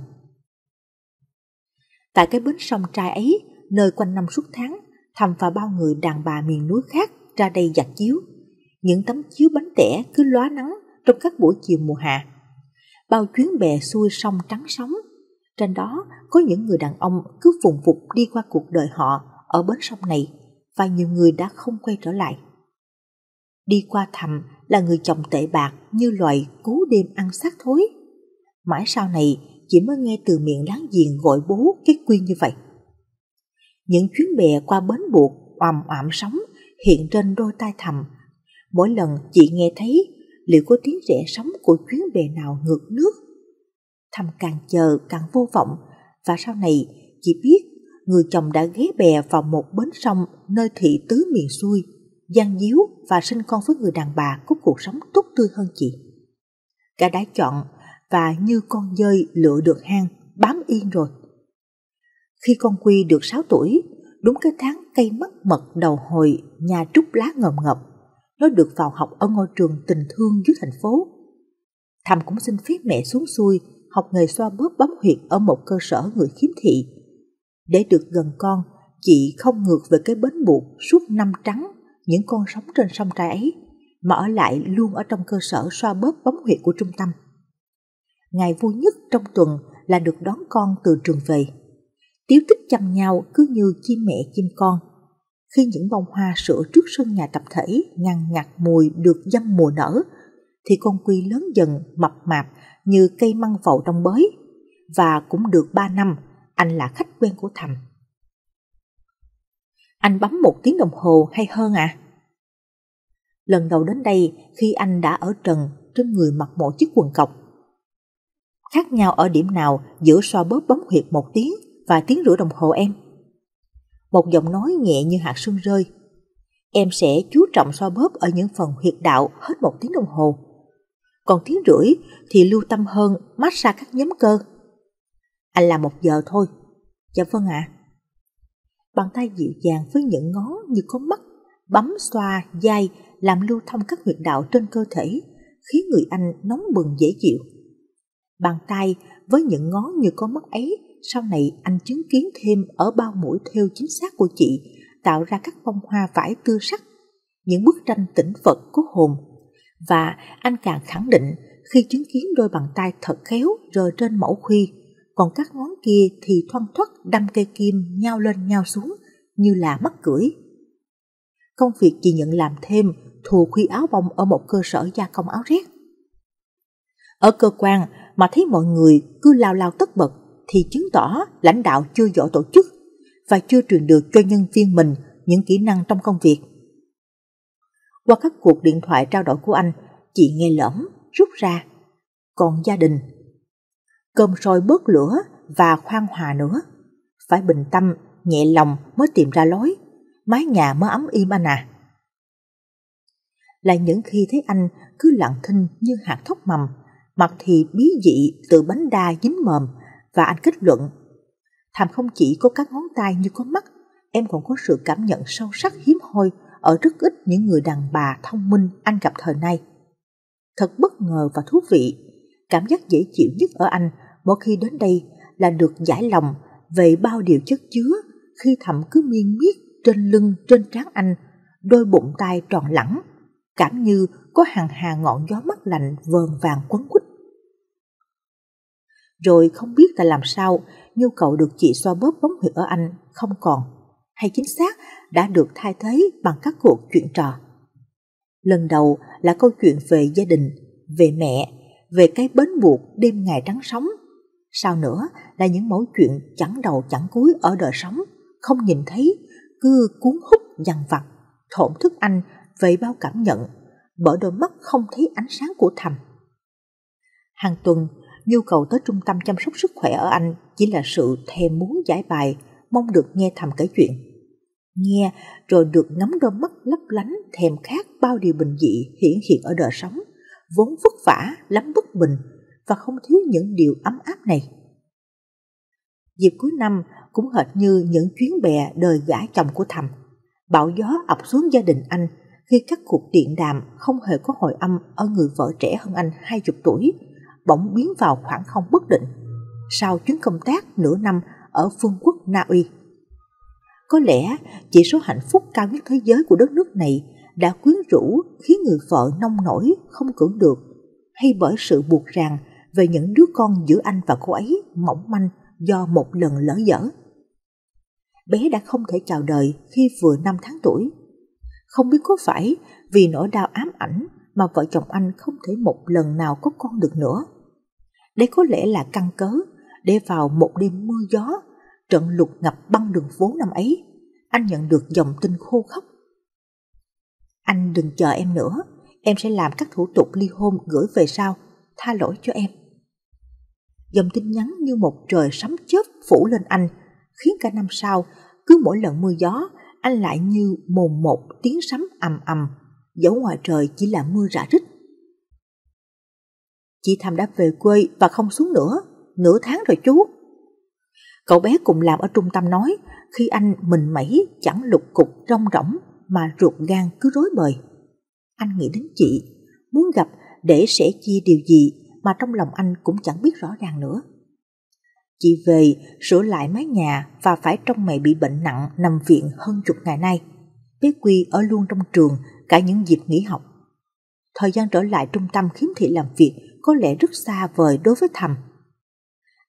tại cái bến sông trai ấy, nơi quanh năm suốt tháng, thầm và bao người đàn bà miền núi khác ra đây giặt chiếu. Những tấm chiếu bánh tẻ cứ lóa nắng trong các buổi chiều mùa hạ. Bao chuyến bè xuôi sông trắng sóng, trên đó có những người đàn ông cứ vùng vục đi qua cuộc đời họ ở bến sông này và nhiều người đã không quay trở lại. Đi qua thầm là người chồng tệ bạc như loài cú đêm ăn xác thối. Mãi sau này chỉ mới nghe từ miệng láng giềng gọi bố cái quy như vậy. Những chuyến bè qua bến buộc, ầm ầm sóng hiện trên đôi tai thầm. Mỗi lần chị nghe thấy liệu có tiếng rẽ sóng của chuyến bè nào ngược nước. Thầm càng chờ càng vô vọng và sau này chị biết người chồng đã ghé bè vào một bến sông nơi thị tứ miền xuôi, gian díu và sinh con với người đàn bà có cuộc sống tốt tươi hơn chị. Cả đã chọn và như con dơi lựa được hang, bám yên rồi. Khi con Quy được 6 tuổi, đúng cái tháng cây mắc mật đầu hồi nhà trúc lá ngầm ngập, nó được vào học ở ngôi trường tình thương dưới thành phố. Thầm cũng xin phép mẹ xuống xuôi học nghề xoa bóp bấm huyệt ở một cơ sở người khiếm thị. Để được gần con, chị không ngược về cái bến buộc suốt năm trắng những con sống trên sông trai ấy, mà ở lại luôn ở trong cơ sở xoa bóp bấm huyệt của trung tâm ngày vui nhất trong tuần là được đón con từ trường về. Tiếu tích chăm nhau cứ như chim mẹ chim con. Khi những bông hoa sữa trước sân nhà tập thể ngăn ngặt mùi được dâm mùa nở, thì con quy lớn dần mập mạp như cây măng vậu đông bới. Và cũng được 3 năm, anh là khách quen của thầm. Anh bấm một tiếng đồng hồ hay hơn à? Lần đầu đến đây khi anh đã ở trần trên người mặc một chiếc quần cọc khác nhau ở điểm nào giữa xoa bóp bấm huyệt một tiếng và tiếng rưỡi đồng hồ em? Một giọng nói nhẹ như hạt sương rơi. Em sẽ chú trọng xoa bóp ở những phần huyệt đạo hết một tiếng đồng hồ. Còn tiếng rưỡi thì lưu tâm hơn mát xa các nhóm cơ. Anh làm một giờ thôi. Dạ vâng ạ. À. Bàn tay dịu dàng với những ngón như có mắt, bấm xoa, dai làm lưu thông các huyệt đạo trên cơ thể, khiến người anh nóng bừng dễ chịu bàn tay với những ngón như có mắt ấy sau này anh chứng kiến thêm ở bao mũi theo chính xác của chị tạo ra các bông hoa vải tươi sắc những bức tranh tĩnh vật có hồn và anh càng khẳng định khi chứng kiến đôi bàn tay thật khéo rời trên mẫu khuy còn các ngón kia thì thoăn thoắt đâm cây kim nhau lên nhau xuống như là mắt cưỡi công việc chị nhận làm thêm thù khuy áo bông ở một cơ sở gia công áo rét ở cơ quan mà thấy mọi người cứ lao lao tất bật thì chứng tỏ lãnh đạo chưa giỏi tổ chức và chưa truyền được cho nhân viên mình những kỹ năng trong công việc. Qua các cuộc điện thoại trao đổi của anh, chị nghe lẫm, rút ra. Còn gia đình, cơm sôi bớt lửa và khoan hòa nữa. Phải bình tâm, nhẹ lòng mới tìm ra lối, mái nhà mới ấm im anh à. Lại những khi thấy anh cứ lặng thinh như hạt thóc mầm, mặt thì bí dị từ bánh đa dính mồm và anh kết luận Thàm không chỉ có các ngón tay như có mắt, em còn có sự cảm nhận sâu sắc hiếm hoi ở rất ít những người đàn bà thông minh anh gặp thời nay. Thật bất ngờ và thú vị, cảm giác dễ chịu nhất ở anh mỗi khi đến đây là được giải lòng về bao điều chất chứa khi thẩm cứ miên miết trên lưng trên trán anh, đôi bụng tay tròn lẳng, cảm như có hàng hà ngọn gió mát lạnh vờn vàng quấn quýt rồi không biết là làm sao, nhu cầu được chị xoa bóp bóng huyệt ở anh không còn, hay chính xác đã được thay thế bằng các cuộc chuyện trò. Lần đầu là câu chuyện về gia đình, về mẹ, về cái bến buộc đêm ngày trắng sóng. Sau nữa là những mẫu chuyện chẳng đầu chẳng cuối ở đời sống, không nhìn thấy, cứ cuốn hút dằn vặt, thổn thức anh về bao cảm nhận, bởi đôi mắt không thấy ánh sáng của thầm. Hàng tuần nhu cầu tới trung tâm chăm sóc sức khỏe ở anh chỉ là sự thèm muốn giải bài, mong được nghe thầm kể chuyện. Nghe rồi được ngắm đôi mắt lấp lánh thèm khát bao điều bình dị hiển hiện ở đời sống, vốn vất vả lắm bất bình và không thiếu những điều ấm áp này. Dịp cuối năm cũng hệt như những chuyến bè đời gã chồng của thầm. Bão gió ập xuống gia đình anh khi các cuộc điện đàm không hề có hồi âm ở người vợ trẻ hơn anh 20 tuổi – bỗng biến vào khoảng không bất định sau chuyến công tác nửa năm ở phương quốc Na Uy. Có lẽ chỉ số hạnh phúc cao nhất thế giới của đất nước này đã quyến rũ khiến người vợ nông nổi không cưỡng được hay bởi sự buộc ràng về những đứa con giữa anh và cô ấy mỏng manh do một lần lỡ dở. Bé đã không thể chào đời khi vừa 5 tháng tuổi. Không biết có phải vì nỗi đau ám ảnh mà vợ chồng anh không thể một lần nào có con được nữa. Đây có lẽ là căn cớ để vào một đêm mưa gió, trận lụt ngập băng đường phố năm ấy, anh nhận được dòng tin khô khóc. Anh đừng chờ em nữa, em sẽ làm các thủ tục ly hôn gửi về sau, tha lỗi cho em. Dòng tin nhắn như một trời sấm chớp phủ lên anh, khiến cả năm sau, cứ mỗi lần mưa gió, anh lại như mồm một tiếng sấm ầm ầm, dẫu ngoài trời chỉ là mưa rã rích. Chị Thầm đã về quê và không xuống nữa, nửa tháng rồi chú. Cậu bé cùng làm ở trung tâm nói, khi anh mình mẩy chẳng lục cục rong rỗng mà ruột gan cứ rối bời. Anh nghĩ đến chị, muốn gặp để sẻ chia điều gì mà trong lòng anh cũng chẳng biết rõ ràng nữa. Chị về sửa lại mái nhà và phải trong mày bị bệnh nặng nằm viện hơn chục ngày nay. Bé Quy ở luôn trong trường cả những dịp nghỉ học. Thời gian trở lại trung tâm khiếm thị làm việc có lẽ rất xa vời đối với thầm.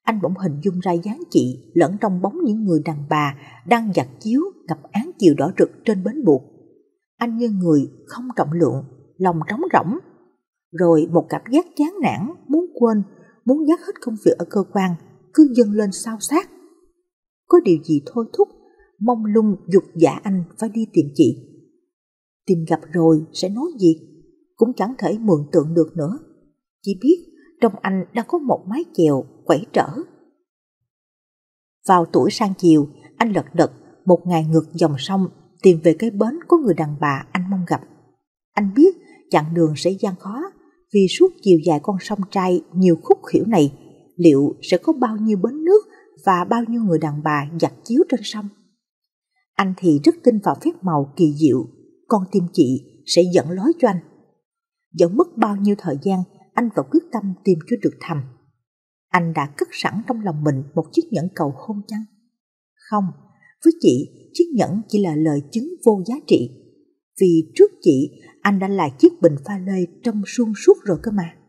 Anh bỗng hình dung ra dáng chị lẫn trong bóng những người đàn bà đang giặt chiếu gặp án chiều đỏ rực trên bến buộc. Anh như người không trọng lượng, lòng trống rỗng. Rồi một cảm giác chán nản, muốn quên, muốn dắt hết công việc ở cơ quan, cứ dâng lên sao sát. Có điều gì thôi thúc, mong lung dục giả dạ anh phải đi tìm chị. Tìm gặp rồi sẽ nói gì, cũng chẳng thể mường tượng được nữa. Chỉ biết trong anh đang có một mái chèo quẩy trở. Vào tuổi sang chiều, anh lật đật một ngày ngược dòng sông tìm về cái bến của người đàn bà anh mong gặp. Anh biết chặng đường sẽ gian khó vì suốt chiều dài con sông trai nhiều khúc khỉu này liệu sẽ có bao nhiêu bến nước và bao nhiêu người đàn bà giặt chiếu trên sông. Anh thì rất tin vào phép màu kỳ diệu, con tim chị sẽ dẫn lối cho anh. Dẫn mất bao nhiêu thời gian anh vẫn quyết tâm tìm cho được thầm. Anh đã cất sẵn trong lòng mình một chiếc nhẫn cầu hôn chăng? Không, với chị, chiếc nhẫn chỉ là lời chứng vô giá trị. Vì trước chị, anh đã là chiếc bình pha lê trong suôn suốt rồi cơ mà.